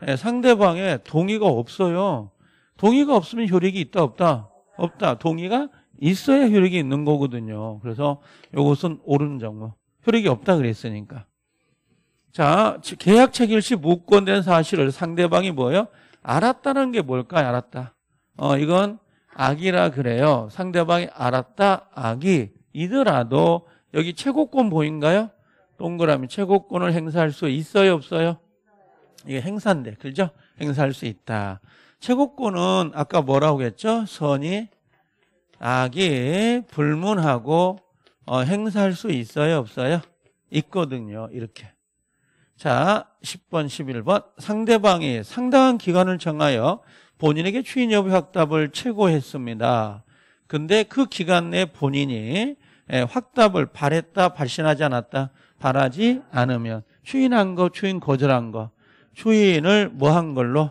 네, 상대방의 동의가 없어요. 동의가 없으면 효력이 있다 없다? 없다. 동의가 있어야 효력이 있는 거거든요. 그래서 이것은 옳은 정보. 효력이 없다 그랬으니까. 자, 계약 체결 시 무권된 사실을 상대방이 뭐예요? 알았다는 게 뭘까요? 알았다. 어, 이건 악이라 그래요. 상대방이 알았다, 악이 이더라도 여기 최고권 보인가요? 동그라미 최고권을 행사할 수 있어요, 없어요? 이게 행사인데, 그죠? 행사할 수 있다. 최고권은 아까 뭐라고 했죠? 선이 악이 불문하고 어, 행사할 수 있어요 없어요? 있거든요 이렇게 자 10번 11번 상대방이 상당한 기간을 정하여 본인에게 추인 여부 확답을 최고했습니다 근데 그 기간 내 본인이 예, 확답을 바랬다 발신하지 않았다 바라지 않으면 추인한 거 추인 거절한 거 추인을 뭐한 걸로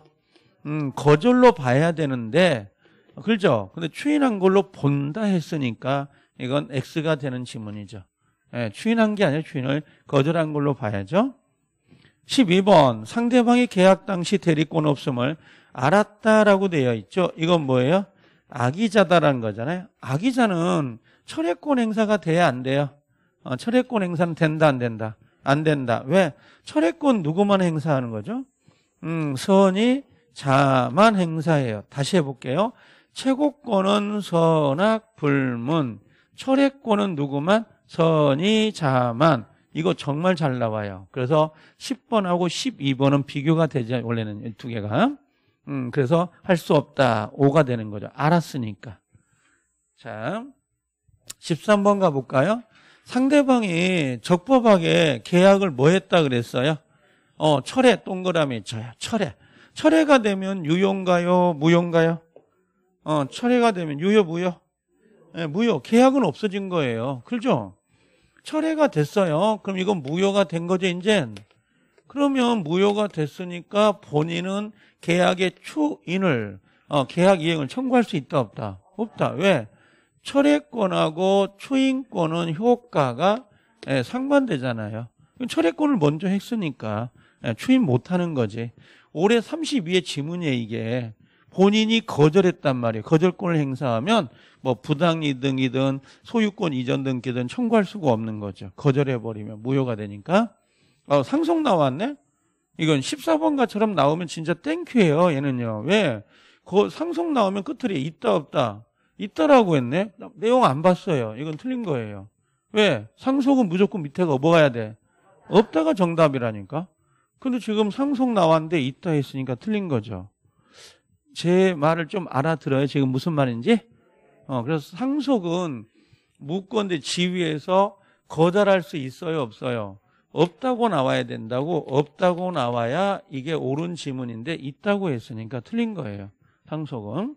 음, 거절로 봐야 되는데 어, 그렇죠? 근데 추인한 걸로 본다 했으니까 이건 X가 되는 지문이죠. 예, 추인한 게 아니라 추인을 거절한 걸로 봐야죠. 12번 상대방이 계약 당시 대리권 없음을 알았다라고 되어 있죠. 이건 뭐예요? 악의자다라는 거잖아요. 악의자는 철회권 행사가 돼야 안 돼요. 어, 철회권 행사는 된다 안 된다 안 된다. 왜? 철회권 누구만 행사하는 거죠? 음, 선이 자만 행사해요. 다시 해볼게요. 최고권은 선악 불문, 철회권은 누구만? 선이자만. 이거 정말 잘 나와요. 그래서 10번하고 12번은 비교가 되지, 원래는 두 개가. 음, 그래서 할 수 없다. 5가 되는 거죠. 알았으니까. 자, 13번 가볼까요? 상대방이 적법하게 계약을 뭐 했다 그랬어요? 어, 철회 동그라미 쳐요. 철회. 철회가 되면 유용가요? 무용가요? 어, 철회가 되면 유효 무효? 네, 무효. 계약은 없어진 거예요. 그렇죠? 철회가 됐어요. 그럼 이건 무효가 된 거죠, 이젠. 그러면 무효가 됐으니까 본인은 계약의 추인을 어, 계약 이행을 청구할 수 있다 없다? 없다. 왜? 철회권하고 추인권은 효과가 예, 상반되잖아요. 철회권을 먼저 했으니까 예, 추인 못하는 거지. 올해 32의 지문이에 요 이게. 본인이 거절했단 말이에요. 거절권을 행사하면 뭐 부당 이득이든 소유권 이전 등기든 청구할 수가 없는 거죠. 거절해버리면 무효가 되니까. 어, 상속 나왔네? 이건 14번가처럼 나오면 진짜 땡큐예요. 얘는요. 왜? 그 상속 나오면 끝틀이 있다 없다. 있다라고 했네. 내용 안 봤어요. 이건 틀린 거예요. 왜? 상속은 무조건 밑에가 뭐가야 돼? 없다가 정답이라니까. 근데 지금 상속 나왔는데 있다 했으니까 틀린 거죠. 제 말을 좀 알아들어요. 지금 무슨 말인지. 어, 그래서 상속은 무권대 지위에서 거절할 수 있어요, 없어요? 없다고 나와야 된다고 없다고 나와야 이게 옳은 지문인데 있다고 했으니까 틀린 거예요. 상속은.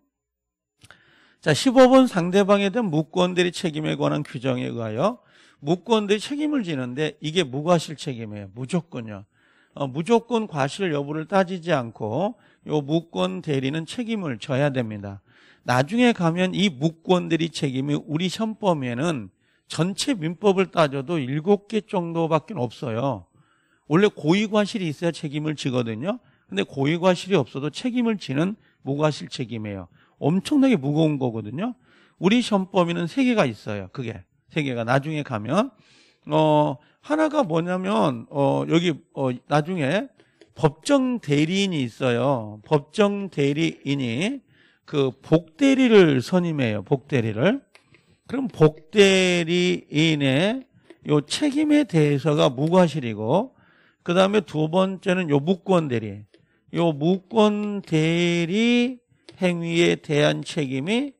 자, 15번 상대방에 대한 무권대의 책임에 관한 규정에 의하여 무권대이 책임을 지는데 이게 무과실 책임이에요. 무조건요. 어, 무조건 과실 여부를 따지지 않고 요 무권 대리는 책임을 져야 됩니다. 나중에 가면 이 무권 대리 책임이 우리 현범에는 전체 민법을 따져도 7개 정도밖에 없어요. 원래 고의과실이 있어야 책임을 지거든요. 근데 고의과실이 없어도 책임을 지는 무과실 책임이에요. 엄청나게 무거운 거거든요. 우리 현범에는세 개가 있어요. 그게 세 개가 나중에 가면 어 하나가 뭐냐면 어 여기 어 나중에 법정 대리인이 있어요. 법정 대리인이 그 복대리를 선임해요. 복대리를. 그럼 복대리인의 요 책임에 대해서가 무과실이고 그 다음에 두 번째는 요 무권 대리. 요 무권 대리 행위에 대한 책임이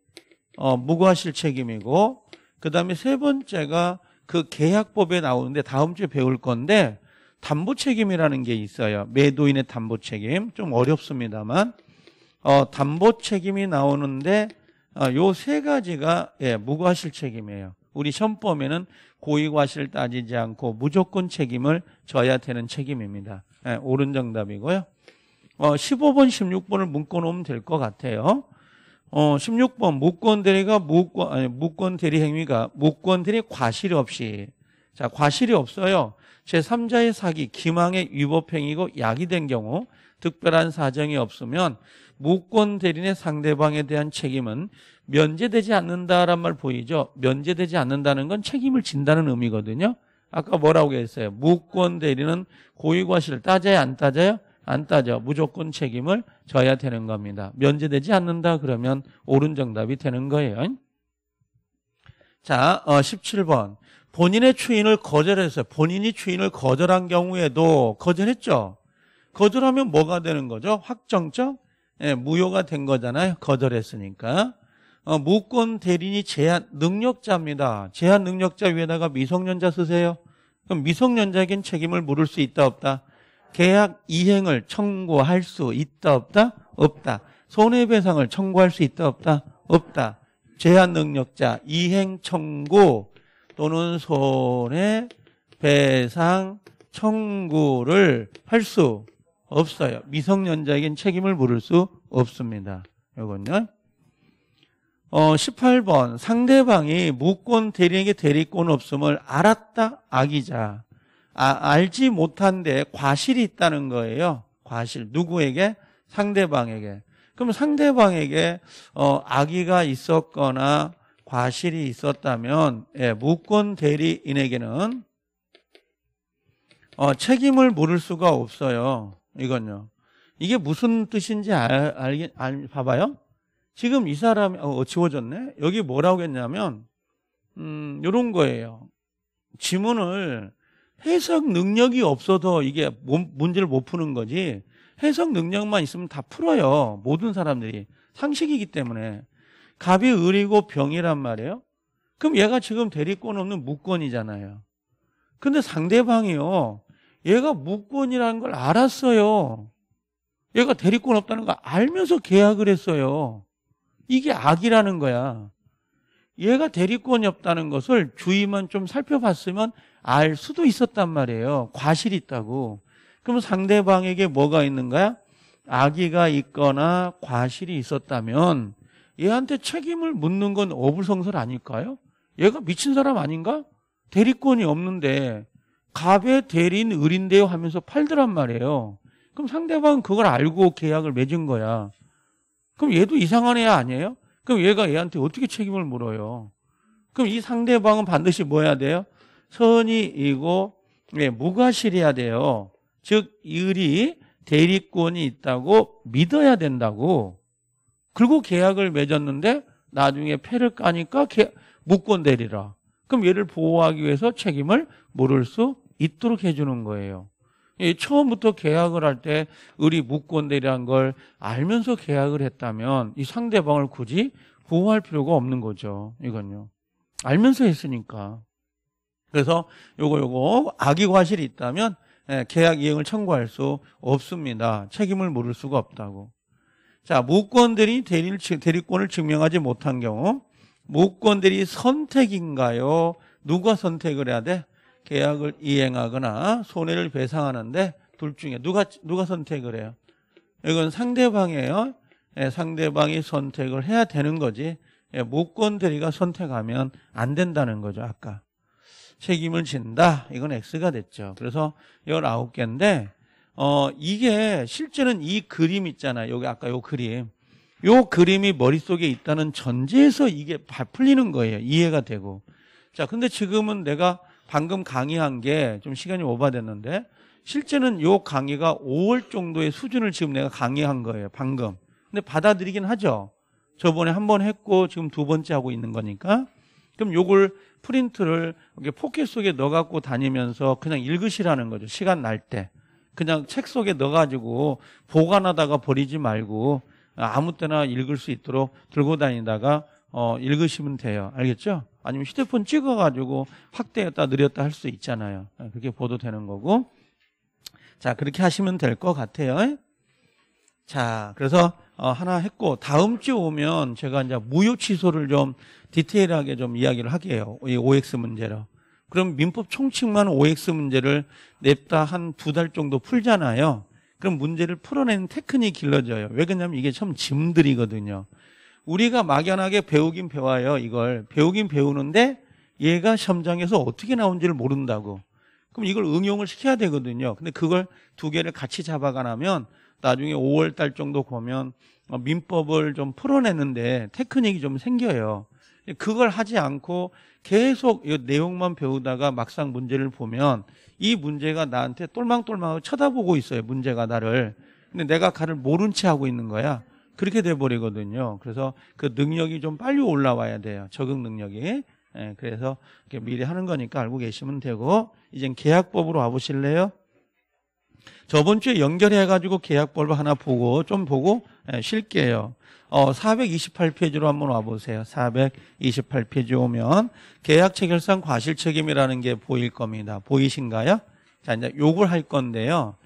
어, 무과실 책임이고 그 다음에 세 번째가 그 계약법에 나오는데 다음 주에 배울 건데 담보 책임이라는 게 있어요. 매도인의 담보 책임. 좀 어렵습니다만, 어, 담보 책임이 나오는데, 어, 요 세 가지가, 예, 무과실 책임이에요. 우리 시험범에는 고의과실 따지지 않고 무조건 책임을 져야 되는 책임입니다. 예, 옳은 정답이고요. 어, 15번, 16번을 묶어놓으면 될 것 같아요. 어, 16번, 무권 대리가 무권, 아니, 무권 대리 행위가, 무권 대리 과실 없이 자, 과실이 없어요. 제3자의 사기, 기망의 위법행위고 야기된 경우 특별한 사정이 없으면 무권 대리인의 상대방에 대한 책임은 면제되지 않는다란 말 보이죠? 면제되지 않는다는 건 책임을 진다는 의미거든요. 아까 뭐라고 했어요? 무권 대리는 고의과실을 따져야안 따져요? 안 따져. 무조건 책임을 져야 되는 겁니다. 면제되지 않는다 그러면 옳은 정답이 되는 거예요. 자, 어, 17번. 본인의 추인을 거절했어요. 본인이 추인을 거절한 경우에도 거절했죠. 거절하면 뭐가 되는 거죠? 확정적 예, 무효가 된 거잖아요. 거절했으니까. 어, 무권 대리인이 제한 능력자입니다. 제한 능력자 위에다가 미성년자 쓰세요. 그럼 미성년자에겐 책임을 물을 수 있다 없다. 계약 이행을 청구할 수 있다 없다 없다. 손해배상을 청구할 수 있다 없다 없다. 제한 능력자 이행 청구 또는 손해 배상 청구를 할 수 없어요. 미성년자에겐 책임을 물을 수 없습니다. 요건요. 어, 18번 상대방이 무권 대리에게 대리권 없음을 알았다 악이자 아, 알지 못한데 과실이 있다는 거예요. 과실 누구에게 상대방에게 그럼 상대방에게 어, 악의가 있었거나 과실이 있었다면 예, 무권 대리인에게는 어, 책임을 물을 수가 없어요. 이건요. 이게 무슨 뜻인지 알, 알, 알 봐봐요. 지금 이 사람이 어, 지워졌네. 여기 뭐라고 했냐면 음, 이런 거예요. 지문을 해석 능력이 없어서 이게 문제를 못 푸는 거지 해석 능력만 있으면 다 풀어요. 모든 사람들이 상식이기 때문에 갑이 을이고 병이란 말이에요. 그럼 얘가 지금 대리권 없는 무권이잖아요. 근데 상대방이요. 얘가 무권이라는 걸 알았어요. 얘가 대리권 없다는 걸 알면서 계약을 했어요. 이게 악이라는 거야. 얘가 대리권이 없다는 것을 주의만 좀 살펴봤으면 알 수도 있었단 말이에요. 과실이 있다고. 그럼 상대방에게 뭐가 있는 거야? 악의가 있거나 과실이 있었다면 얘한테 책임을 묻는 건 어불성설 아닐까요? 얘가 미친 사람 아닌가? 대리권이 없는데 갑의 대리인 을인데요 하면서 팔더란 말이에요. 그럼 상대방은 그걸 알고 계약을 맺은 거야. 그럼 얘도 이상한 애 아니에요? 그럼 얘가 얘한테 어떻게 책임을 물어요? 그럼 이 상대방은 반드시 뭐 해야 돼요? 선의이고 네, 예, 무과실해야 돼요. 즉, 을이 대리권이 있다고 믿어야 된다고. 그리고 계약을 맺었는데 나중에 폐를 까니까 무권 대리라. 그럼 얘를 보호하기 위해서 책임을 물을 수 있도록 해주는 거예요. 처음부터 계약을 할 때 우리 무권 대리란 걸 알면서 계약을 했다면 이 상대방을 굳이 보호할 필요가 없는 거죠. 이건요. 알면서 했으니까. 그래서 요거 요거 악의 과실이 있다면 예, 계약 이행을 청구할 수 없습니다. 책임을 물을 수가 없다고. 자, 무권들이 대리, 대리권을 증명하지 못한 경우 무권들이 선택인가요? 누가 선택을 해야 돼? 계약을 이행하거나 손해를 배상하는데 둘 중에 누가 누가 선택을 해요? 이건 상대방이에요. 예, 상대방이 선택을 해야 되는 거지. 예, 무권 대리가 선택하면 안 된다는 거죠. 아까 책임을 진다. 이건 X가 됐죠. 그래서 19개인데 어, 이게 실제는 이 그림 있잖아요. 여기 아까 요 그림. 요 그림이 머릿속에 있다는 전제에서 이게 풀리는 거예요. 이해가 되고. 자, 근데 지금은 내가 방금 강의한 게 좀 시간이 오버됐는데 실제는 요 강의가 5월 정도의 수준을 지금 내가 강의한 거예요. 방금. 근데 받아들이긴 하죠. 저번에 한 번 했고 지금 두 번째 하고 있는 거니까. 그럼 요걸 프린트를 포켓 속에 넣어갖고 다니면서 그냥 읽으시라는 거죠. 시간 날 때. 그냥 책 속에 넣어가지고 보관하다가 버리지 말고 아무 때나 읽을 수 있도록 들고 다니다가 어, 읽으시면 돼요. 알겠죠? 아니면 휴대폰 찍어가지고 확대했다 느렸다 할 수 있잖아요. 예, 그게 렇 보도되는 거고. 자, 그렇게 하시면 될 것 같아요. 예? 자, 그래서 어, 하나 했고, 다음 주 오면 제가 이제 무효 취소를 좀 디테일하게 좀 이야기를 하게요. 이 OX 문제로. 그럼 민법 총칙만 OX 문제를 냅다 한 두 달 정도 풀잖아요. 그럼 문제를 풀어내는 테크닉이 길러져요. 왜 그러냐면 이게 참 짐들이거든요. 우리가 막연하게 배우긴 배워요, 이걸. 배우긴 배우는데 얘가 시험장에서 어떻게 나온지를 모른다고. 그럼 이걸 응용을 시켜야 되거든요. 근데 그걸 두 개를 같이 잡아가면 나중에 5월 달 정도 보면 어, 민법을 좀 풀어내는데 테크닉이 좀 생겨요. 그걸 하지 않고 계속 이 내용만 배우다가 막상 문제를 보면 이 문제가 나한테 똘망똘망 쳐다보고 있어요. 문제가 나를. 근데 내가 가를 모른 채 하고 있는 거야. 그렇게 돼버리거든요. 그래서 그 능력이 좀 빨리 올라와야 돼요. 적응 능력이. 예, 그래서 미리 하는 거니까 알고 계시면 되고, 이젠 계약법으로 와보실래요? 저번 주에 연결해가지고 계약법을 하나 보고 좀 보고 예, 쉴게요. 어, 428페이지로 한번 와보세요. 428페이지 오면 계약 체결상 과실 책임이라는 게 보일 겁니다. 보이신가요? 자, 이제 요걸 할 건데요.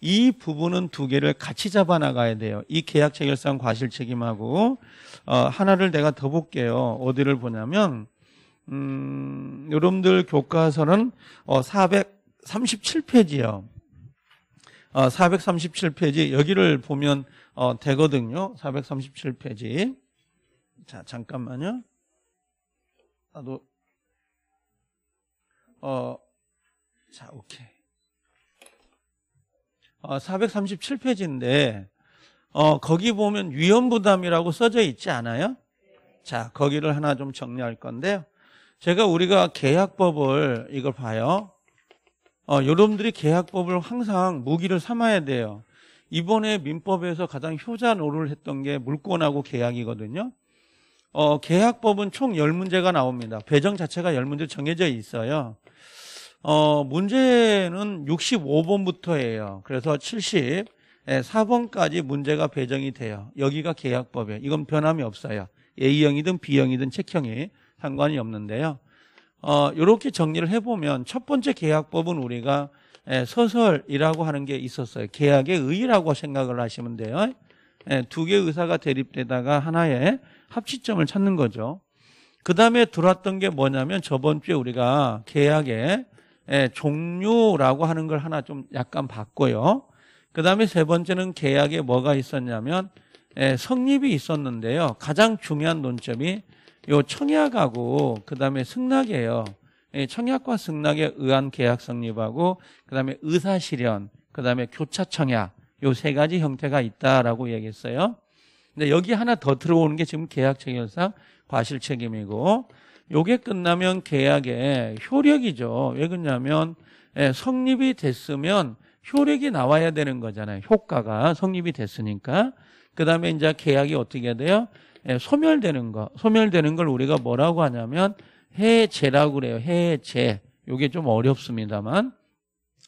이 부분은 두 개를 같이 잡아 나가야 돼요. 이 계약 체결상 과실 책임하고 어, 하나를 내가 더 볼게요. 어디를 보냐면 음, 여러분들 교과서는 어, 437페이지요. 437페이지 어, 여기를 보면 어, 되거든요. 437페이지. 자 잠깐만요. 나도 어, 자, 오케이. 어, 437페이지인데, 어, 거기 보면 위험부담이라고 써져 있지 않아요? 자, 거기를 하나 좀 정리할 건데요. 제가 우리가 계약법을 이걸 봐요. 어, 여러분들이 계약법을 항상 무기를 삼아야 돼요. 이번에 민법에서 가장 효자 노를 했던 게 물권하고 계약이거든요. 어, 계약법은 총 10문제가 나옵니다. 배정 자체가 10문제 정해져 있어요. 어, 문제는 65번부터예요. 그래서 7 4번까지 예, 문제가 배정이 돼요. 여기가 계약법이에요. 이건 변함이 없어요. A형이든 B형이든 책형이 상관이 없는데요. 어, 이렇게 정리를 해보면 첫 번째 계약법은 우리가 예, 서설이라고 하는 게 있었어요. 계약의 의라고 생각을 하시면 돼요. 예, 두 개의 의사가 대립되다가 하나의 합치점을 찾는 거죠. 그 다음에 들어왔던 게 뭐냐면 저번 주에 우리가 계약의 예, 종류라고 하는 걸 하나 좀 약간 봤고요. 그 다음에 세 번째는 계약에 뭐가 있었냐면 예, 성립이 있었는데요. 가장 중요한 논점이 요 청약하고 그다음에 승낙이에요. 예, 청약과 승낙에 의한 계약 성립하고 그다음에 의사 실현, 그다음에 교차 청약 요 세 가지 형태가 있다라고 얘기했어요. 근데 여기 하나 더 들어오는 게 지금 계약 체결상 과실 책임이고 요게 끝나면 계약의 효력이죠. 왜 그러냐면 예, 성립이 됐으면 효력이 나와야 되는 거잖아요. 효과가 성립이 됐으니까. 그다음에 이제 계약이 어떻게 돼요? 예, 소멸되는 거, 소멸되는 걸 우리가 뭐라고 하냐면 해제라고 그래요. 해제. 요게 좀 어렵습니다만.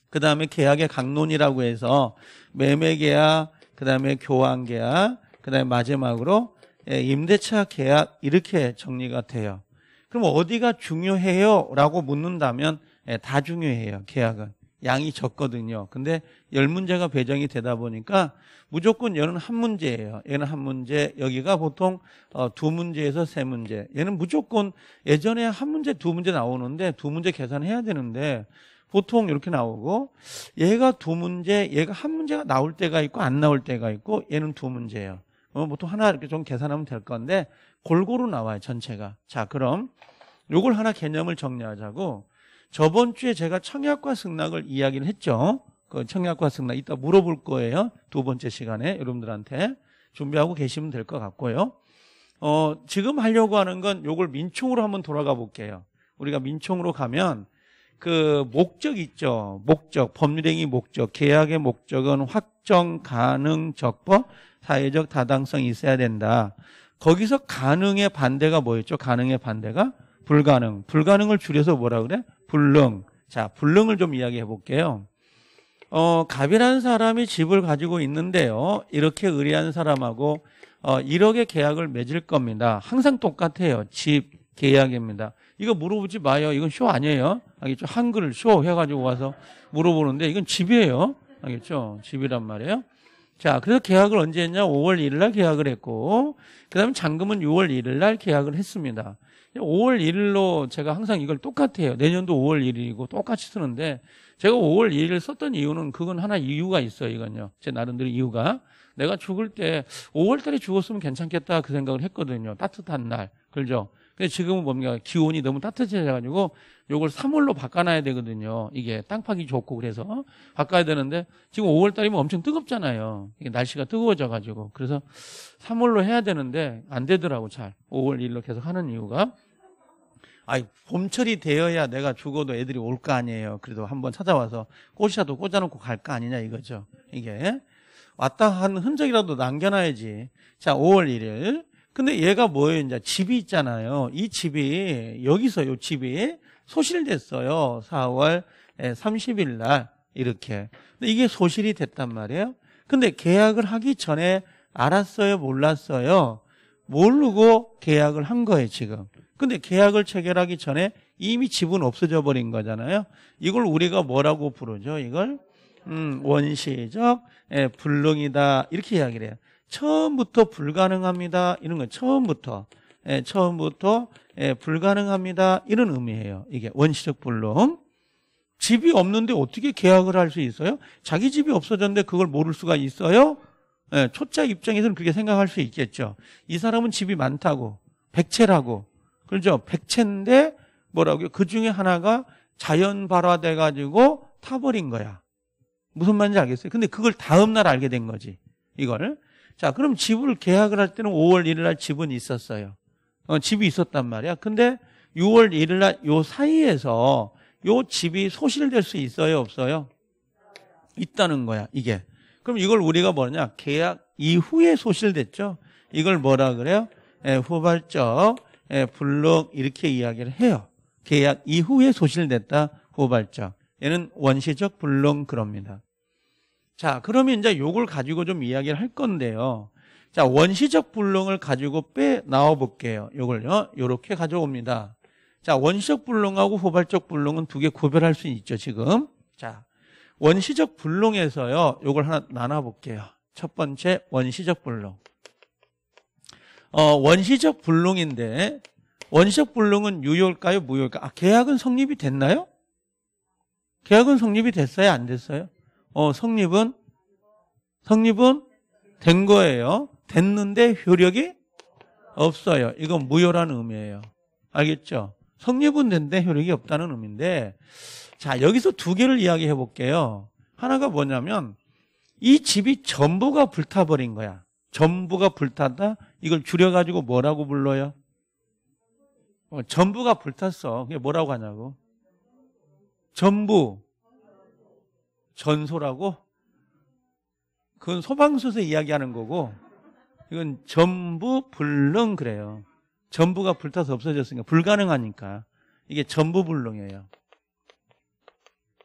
그 다음에 계약의 강론이라고 해서 매매 계약, 그 다음에 교환 계약, 그 다음에 마지막으로 예, 임대차 계약 이렇게 정리가 돼요. 그럼 어디가 중요해요? 라고 묻는다면 예, 다 중요해요. 계약은. 양이 적거든요. 근데 열문제가 배정이 되다 보니까 무조건 얘는 한 문제예요. 얘는 한 문제, 여기가 보통 어, 두 문제에서 세 문제. 얘는 무조건 예전에 한 문제, 두 문제 나오는데 두 문제 계산해야 되는데 보통 이렇게 나오고 얘가 두 문제, 얘가 한 문제가 나올 때가 있고 안 나올 때가 있고 얘는 두 문제예요. 어, 보통 하나 이렇게 좀 계산하면 될 건데 골고루 나와요, 전체가. 자, 그럼 요걸 하나 개념을 정리하자고 저번 주에 제가 청약과 승낙을 이야기를 했죠. 그 청약과 승낙 이따 물어볼 거예요. 두 번째 시간에 여러분들한테 준비하고 계시면 될 것 같고요. 어, 지금 하려고 하는 건 요걸 민총으로 한번 돌아가 볼게요. 우리가 민총으로 가면 그 목적 있죠. 목적, 법률행위 목적, 계약의 목적은 확정 가능 적법, 사회적 다당성이 있어야 된다. 거기서 가능의 반대가 뭐였죠? 가능의 반대가 불가능. 불가능을 줄여서 뭐라 그래? 불능. 자, 불능을 좀 이야기해 볼게요. 어, 갑이라는 사람이 집을 가지고 있는데요. 이렇게 의뢰한 사람하고 어, 1억의 계약을 맺을 겁니다. 항상 똑같아요. 집 계약입니다. 이거 물어보지 마요. 이건 쇼 아니에요. 알겠죠? 한글쇼 해가지고 와서 물어보는데 이건 집이에요. 알겠죠? 집이란 말이에요. 자, 그래서 계약을 언제 했냐? 5월 1일 날 계약을 했고, 그 다음에 잔금은 6월 1일 날 계약을 했습니다. 5월 1일로 제가 항상 이걸 똑같아요. 내년도 5월 1일이고 똑같이 쓰는데 제가 5월 1일 썼던 이유는 그건 하나 이유가 있어요. 이건요. 제 나름대로 이유가 내가 죽을 때 5월 달에 죽었으면 괜찮겠다 그 생각을 했거든요. 따뜻한 날. 그죠? 근데 지금은 뭡니까? 기온이 너무 따뜻해져가지고 요걸 3월로 바꿔놔야 되거든요. 이게 땅 파기 좋고 그래서 바꿔야 되는데 지금 5월 달이면 엄청 뜨겁잖아요. 이게 날씨가 뜨거워져가지고 그래서 3월로 해야 되는데 안 되더라고 잘. 5월 1일로 계속 하는 이유가 아이 봄철이 되어야 내가 죽어도 애들이 올 거 아니에요. 그래도 한번 찾아와서 꽃이라도 꽂아놓고 갈 거 아니냐 이거죠. 이게 왔다 한 흔적이라도 남겨놔야지. 자, 5월 1일. 근데 얘가 뭐예요? 이제 집이 있잖아요. 이 집이 여기서 요 집이 소실됐어요. 4월 30일 예, 날 이렇게. 근데 이게 소실이 됐단 말이에요. 근데 계약을 하기 전에 알았어요, 몰랐어요? 모르고 계약을 한 거예요, 지금. 근데 계약을 체결하기 전에 이미 집은 없어져 버린 거잖아요. 이걸 우리가 뭐라고 부르죠? 이걸 음, 원시적 예, 불능이다 이렇게 이야기를 해요. 처음부터 불가능합니다 이런 건 처음부터 예, 처음부터 예, 불가능합니다 이런 의미예요. 이게 원시적 불능. 집이 없는데 어떻게 계약을 할 수 있어요? 자기 집이 없어졌는데 그걸 모를 수가 있어요? 예, 초짜 입장에서는 그렇게 생각할 수 있겠죠. 이 사람은 집이 많다고, 백채라고, 그렇죠? 백채인데 뭐라고요? 그 중에 하나가 자연 발화돼 가지고 타버린 거야. 무슨 말인지 알겠어요? 근데 그걸 다음 날 알게 된 거지. 이걸. 자, 그럼 집을 계약을 할 때는 5월 1일 날 집은 있었어요. 어, 집이 있었단 말이야. 근데 6월 1일 날 요 사이에서 요 집이 소실될 수 있어요, 없어요? 있다는 거야, 이게. 그럼 이걸 우리가 뭐냐? 계약 이후에 소실됐죠? 이걸 뭐라 그래요? 예, 후발적 불록 예, 이렇게 이야기를 해요. 계약 이후에 소실됐다 후발적. 얘는 원시적 불록 그럽니다. 자, 그러면 이제 요걸 가지고 좀 이야기를 할 건데요. 자, 원시적 불능을 가지고 빼 나와 볼게요. 요걸요. 요렇게 가져옵니다. 자, 원시적 불능하고 후발적 불능은 두 개 구별할 수 있죠, 지금. 자, 원시적 불능에서요. 요걸 하나 나눠 볼게요. 첫 번째 원시적 불능. 어, 원시적 불능인데 원시적 불능은 유효일까요? 무효일까요? 아, 계약은 성립이 됐나요? 계약은 성립이 됐어요? 안 됐어요? 어, 성립은 성립은 된 거예요. 됐는데 효력이 없어요. 이건 무효라는 의미예요. 알겠죠? 성립은 된데 효력이 없다는 의미인데 자, 여기서 두 개를 이야기해 볼게요. 하나가 뭐냐면 이 집이 전부가 불타버린 거야. 전부가 불타다 이걸 줄여가지고 뭐라고 불러요? 어, 전부가 불탔어. 그게 뭐라고 하냐고. 전부. 전소라고? 그건 소방서에서 이야기하는 거고, 이건 전부 불능 그래요. 전부가 불타서 없어졌으니까 불가능하니까 이게 전부 불능이에요.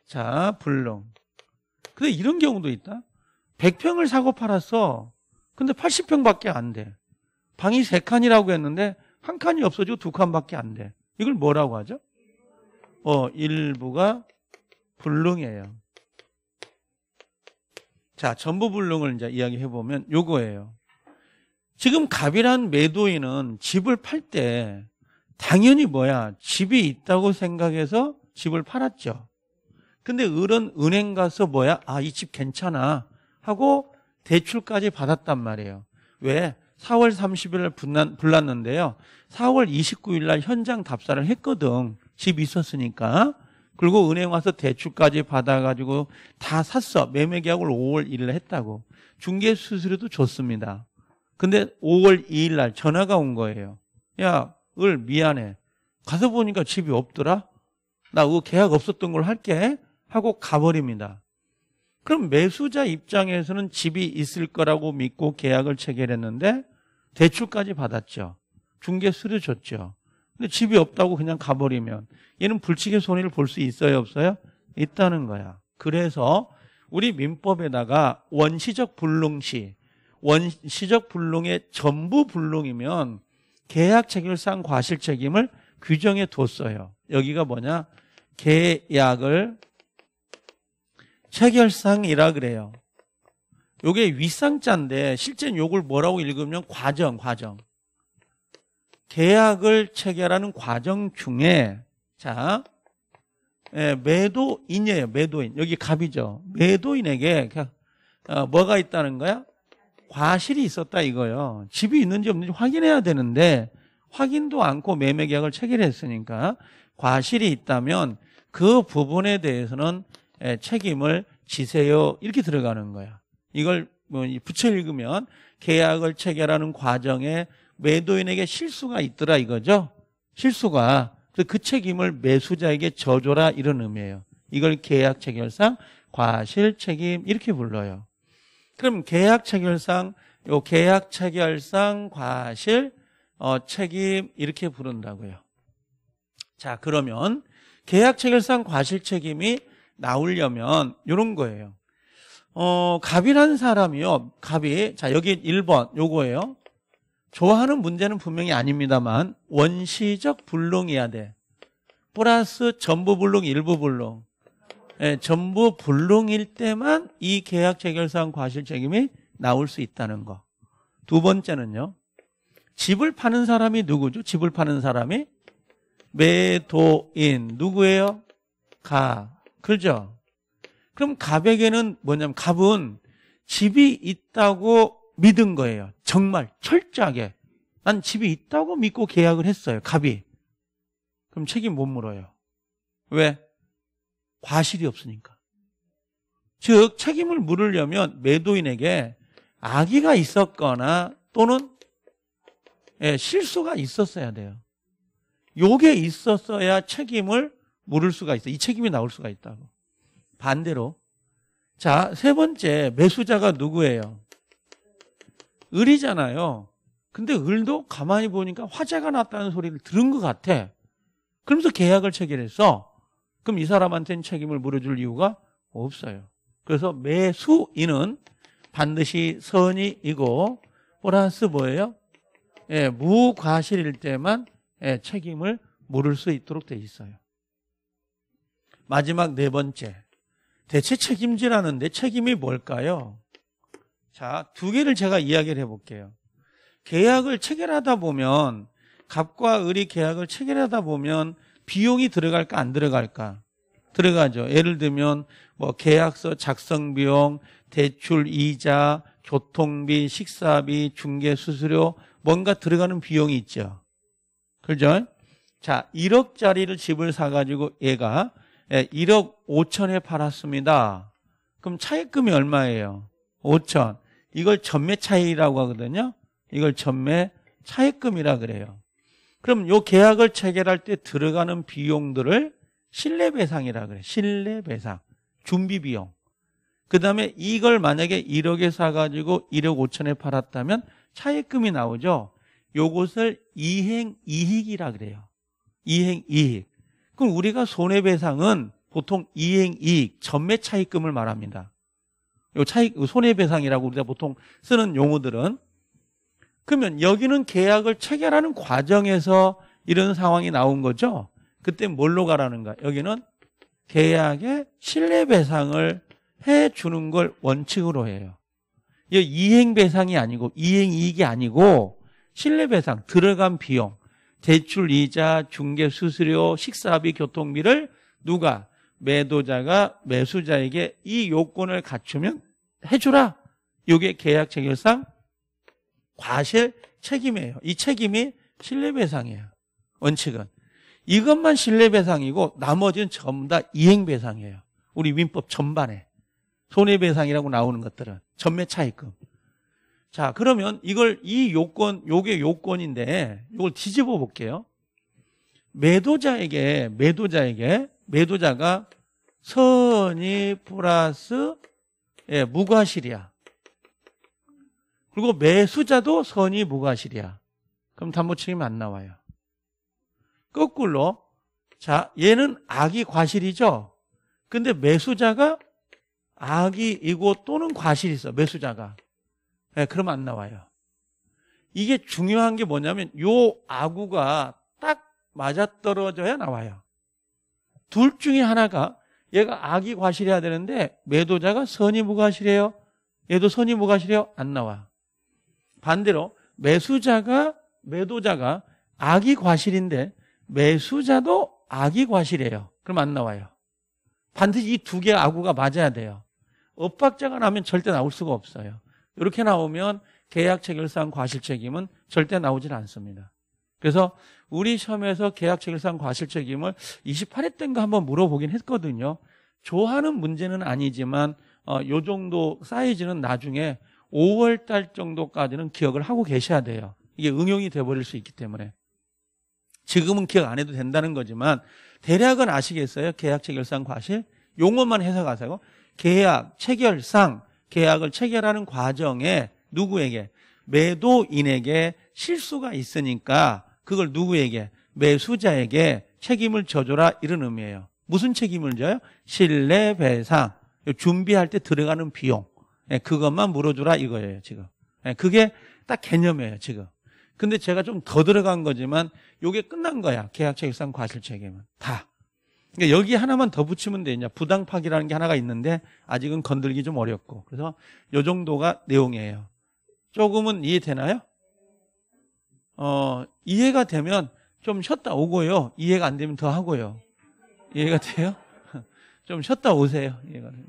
자, 불능. 근데 이런 경우도 있다. 100평을 사고 팔았어. 근데 80평밖에 안 돼. 방이 세 칸이라고 했는데 한 칸이 없어지고 두 칸밖에 안 돼. 이걸 뭐라고 하죠? 어, 일부가 불능해요. 자, 전부 불능을 이제 이야기해 보면 요거예요. 지금 갑이란 매도인은 집을 팔 때 당연히 뭐야? 집이 있다고 생각해서 집을 팔았죠. 근데 을은 은행 가서 뭐야? 아, 이 집 괜찮아. 하고 대출까지 받았단 말이에요. 왜? 4월 30일 분 불났는데요. 4월 29일 날 현장 답사를 했거든. 집 있었으니까. 그리고 은행 와서 대출까지 받아가지고 다 샀어. 매매 계약을 5월 1일 했다고. 중개 수수료도 줬습니다. 근데 5월 2일 날 전화가 온 거예요. 야, 을 미안해. 가서 보니까 집이 없더라. 나그 계약 없었던 걸 할게. 하고 가버립니다. 그럼 매수자 입장에서는 집이 있을 거라고 믿고 계약을 체결했는데 대출까지 받았죠. 중개 수료 줬죠. 근데 집이 없다고 그냥 가버리면 얘는 불치의 손해를 볼 수 있어요, 없어요? 있다는 거야. 그래서 우리 민법에다가 원시적 불능시 원시적 불능의 전부 불능이면 계약 체결상 과실 책임을 규정해 뒀어요. 여기가 뭐냐? 계약을 체결상이라 그래요. 요게 위상자인데 실제는 요걸 뭐라고 읽으면 과정, 과정. 계약을 체결하는 과정 중에 자 예, 매도인이에요. 매도인. 여기 갑이죠. 매도인에게 어, 뭐가 있다는 거야? 과실이 있었다 이거요. 집이 있는지 없는지 확인해야 되는데 확인도 않고 매매 계약을 체결했으니까 과실이 있다면 그 부분에 대해서는 예, 책임을 지세요. 이렇게 들어가는 거야. 이걸 붙여 뭐 읽으면 계약을 체결하는 과정에 매도인에게 실수가 있더라 이거죠. 실수가 그 책임을 매수자에게 져줘라 이런 의미예요. 이걸 계약 체결상 과실 책임 이렇게 불러요. 그럼 계약 체결상 요 계약 체결상 과실 어, 책임 이렇게 부른다고요. 자 그러면 계약 체결상 과실 책임이 나오려면 이런 거예요. 어, 갑이라는 사람이요. 갑이. 자, 여기 1번. 요거예요. 좋아하는 문제는 분명히 아닙니다만, 원시적 불능이야 돼. 플러스 전부 불능, 일부 불능. 예, 전부 불능일 때만 이 계약 체결상 과실 책임이 나올 수 있다는 거. 두 번째는요. 집을 파는 사람이 누구죠? 집을 파는 사람이 매도인 누구예요? 가. 그죠? 그럼 갑에게는 뭐냐면 갑은 집이 있다고 믿은 거예요. 정말 철저하게. 난 집이 있다고 믿고 계약을 했어요. 갑이. 그럼 책임 못 물어요. 왜? 과실이 없으니까. 즉, 책임을 물으려면 매도인에게 아기가 있었거나 또는 예, 실수가 있었어야 돼요. 요게 있었어야 책임을 물을 수가 있어. 이 책임이 나올 수가 있다고. 반대로. 자, 세 번째, 매수자가 누구예요? 을이잖아요. 근데 을도 가만히 보니까 화재가 났다는 소리를 들은 것 같아. 그러면서 계약을 체결했어. 그럼 이 사람한테는 책임을 물어줄 이유가 없어요. 그래서 매수인은 반드시 선의이고, 플러스 뭐예요? 예, 무과실일 때만 예, 책임을 물을 수 있도록 돼 있어요. 마지막 네 번째. 대체 책임지라는데 책임이 뭘까요? 자, 두 개를 제가 이야기를 해볼게요. 계약을 체결하다 보면 갑과 을이 계약을 체결하다 보면 비용이 들어갈까 안 들어갈까? 들어가죠. 예를 들면 뭐 계약서 작성 비용, 대출 이자, 교통비, 식사비, 중개 수수료 뭔가 들어가는 비용이 있죠. 그죠? 자, 1억짜리를 집을 사가지고 얘가 1억 예, 5천에 팔았습니다. 그럼 차익금이 얼마예요? 5천. 이걸 전매 차익이라고 하거든요. 이걸 전매 차익금이라 그래요. 그럼 요 계약을 체결할 때 들어가는 비용들을 신뢰배상이라 그래. 신뢰배상. 준비비용. 그 다음에 이걸 만약에 1억에 사가지고 1억 5천에 팔았다면 차익금이 나오죠. 요것을 이행이익이라 그래요. 이행이익. 그럼 우리가 손해배상은 보통 이행이익, 전매 차익금을 말합니다. 요 차익, 손해배상이라고 우리가 보통 쓰는 용어들은 그러면 여기는 계약을 체결하는 과정에서 이런 상황이 나온 거죠. 그때 뭘로 가라는가? 여기는 계약의 신뢰배상을 해 주는 걸 원칙으로 해요. 이행배상이 아니고 이행이익이 아니고 신뢰배상 들어간 비용 대출 이자, 중개 수수료, 식사비, 교통비를 누가 매도자가 매수자에게 이 요건을 갖추면 해주라. 이게 계약 체결상 과실 책임이에요. 이 책임이 신뢰배상이에요. 원칙은. 이것만 신뢰배상이고 나머지는 전부 다 이행배상이에요. 우리 민법 전반에. 손해배상이라고 나오는 것들은. 전매 차익금. 자, 그러면 이걸 이 요건, 요게 요건인데 이걸 뒤집어 볼게요. 매도자에게, 매도자에게, 매도자가 선이 플러스 예, 무과실이야. 그리고 매수자도 선이 무과실이야. 그럼 담보책임 안 나와요. 거꾸로 자, 얘는 악이 과실이죠. 근데 매수자가 악이 이고 또는 과실이 있어. 매수자가. 네, 그럼 안 나와요. 이게 중요한 게 뭐냐면 요 아구가 딱 맞아떨어져야 나와요. 둘 중에 하나가 얘가 아기 과실해야 되는데 매도자가 선이 무과실해요. 얘도 선이 무과실해요. 안 나와. 반대로 매수자가 매도자가 아기 과실인데 매수자도 아기 과실해요. 그럼 안 나와요. 반드시 이 두 개의 아구가 맞아야 돼요. 엇박자가 나면 절대 나올 수가 없어요. 이렇게 나오면 계약 체결상 과실 책임은 절대 나오질 않습니다. 그래서 우리 시험에서 계약 체결상 과실 책임을 28회 때인가 한번 물어보긴 했거든요. 좋아하는 문제는 아니지만 어, 요 정도 사이즈는 나중에 5월 달 정도까지는 기억을 하고 계셔야 돼요. 이게 응용이 돼버릴 수 있기 때문에. 지금은 기억 안 해도 된다는 거지만 대략은 아시겠어요? 계약 체결상 과실? 용어만 해석하세요. 계약 체결상 계약을 체결하는 과정에 누구에게 매도인에게 실수가 있으니까 그걸 누구에게 매수자에게 책임을 져줘라 이런 의미예요. 무슨 책임을 져요? 신뢰배상 준비할 때 들어가는 비용 예, 그것만 물어줘라 이거예요 지금 예, 그게 딱 개념이에요 지금 근데 제가 좀 더 들어간 거지만 이게 끝난 거야 계약 책임상 과실 책임은 다 그러니까 여기 하나만 더 붙이면 되냐. 부당 파기라는 게 하나가 있는데 아직은 건들기 좀 어렵고. 그래서 요 정도가 내용이에요. 조금은 이해되나요? 어, 이해가 되면 좀 쉬었다 오고요. 이해가 안 되면 더 하고요. 이해가 돼요? 좀 쉬었다 오세요. 이해가 되면.